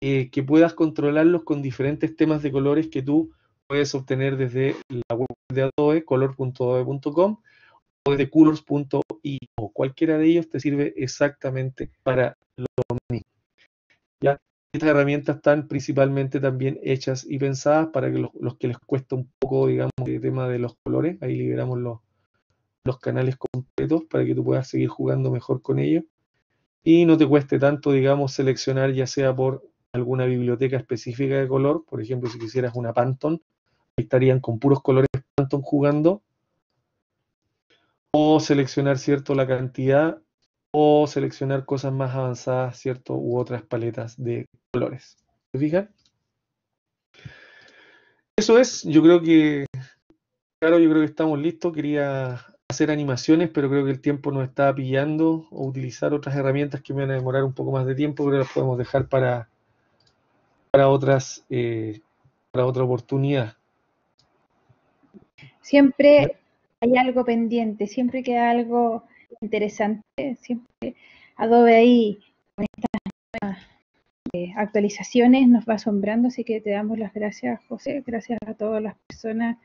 eh, que puedas controlarlos con diferentes temas de colores que tú puedes obtener desde la web de Adobe, color.adobe.com o desde colors.io. Cualquiera de ellos te sirve exactamente para lo mismo. ¿Ya? estas herramientas están principalmente también hechas y pensadas para que los, que les cuesta un poco, digamos, el tema de los colores, ahí liberamos los, los canales completos para que tú puedas seguir jugando mejor con ellos y no te cueste tanto, digamos, seleccionar ya sea por alguna biblioteca específica de color, por ejemplo, si quisieras una Pantone, ahí estarían con puros colores Pantone jugando, o seleccionar, ¿cierto?, la cantidad, o seleccionar cosas más avanzadas, ¿cierto?, u otras paletas de colores. ¿Se fijan? Eso es, yo creo que, claro, yo creo que estamos listos. Quería hacer animaciones, pero creo que el tiempo nos está pillando o utilizar otras herramientas que me van a demorar un poco más de tiempo, pero las podemos dejar para, para otras, eh, para otra oportunidad. Siempre hay algo pendiente, siempre queda algo interesante, siempre Adobe ahí con estas eh, actualizaciones, nos va asombrando, así que te damos las gracias, José, gracias a todas las personas,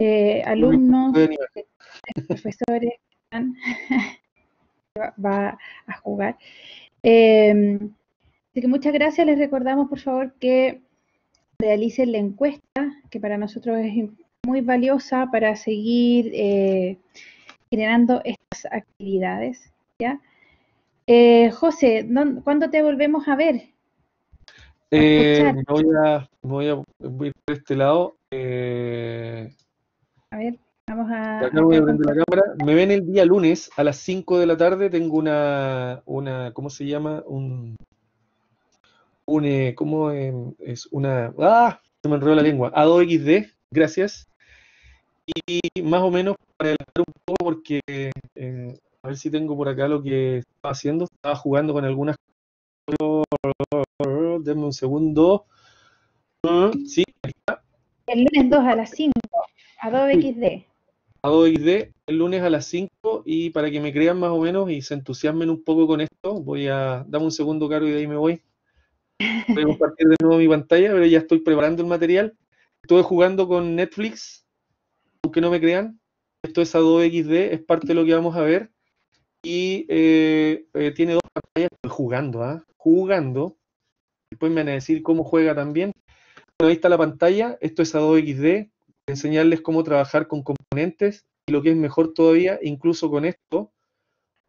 eh, alumnos, profesores que están, va, a jugar. Em, así que muchas gracias, les recordamos por favor que realicen la encuesta, que para nosotros es muy valiosa para seguir eh, generando estas actividades, ¿ya? José, ¿cuándo te volvemos a ver? Eh, me voy, a, ir por este lado. Eh, a ver, vamos a. voy prender la cámara. Me ven el día lunes a las 5 de la tarde. Tengo una. una ¿Cómo se llama? Un. un eh, ¿Cómo em, es? Una. ¡Ah! Se me enredó la lengua. a 2 XD, gracias. Y más o menos para adelantar un poco, porque eh, a ver si tengo por acá lo que estaba haciendo. Estaba jugando con algunas denme un segundo. Ah, sí, El lunes 2 a las 5, Adobe XD. Adobe XD, el lunes a las 5, y para que me crean más o menos y se entusiasmen un poco con esto, voy a, dame un segundo, Caro, y de ahí me voy. Voy a compartir de nuevo mi pantalla, pero ya estoy preparando el material. Estuve jugando con Netflix, aunque no me crean. Esto es Adobe XD, es parte de lo que vamos a ver. Y eh, eh, tiene dos pantallas, jugando, ¿ah? Jugando después me van a decir cómo juega también. ahí está la pantalla, esto es Adobe XD, enseñarles cómo trabajar con componentes y lo que es mejor todavía, incluso con esto,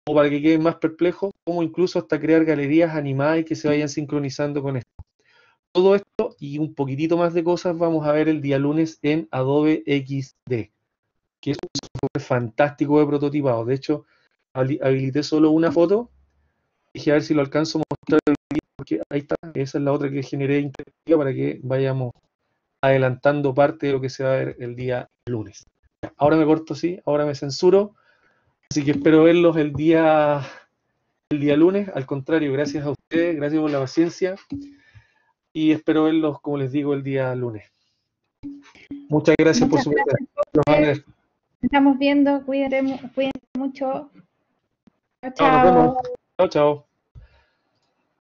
o para que queden más perplejos, cómo incluso hasta crear galerías animadas y que se vayan sincronizando con esto. Todo esto y un poquitito más de cosas vamos a ver el día lunes en Adobe XD, que es un software fantástico de prototipado. De hecho, habilité solo una foto, dije a ver si lo alcanzo a mostrar el que ahí está, esa es la otra que generé para que vayamos adelantando parte de lo que se va a ver el día lunes. Ahora me corto, sí, ahora me censuro, así que espero verlos el día, el día lunes. Al contrario, gracias a ustedes, gracias por la paciencia y espero verlos, como les digo, el día lunes. Muchas gracias por su nos Estamos viendo, cuídense, mucho. chao. Chao, chao.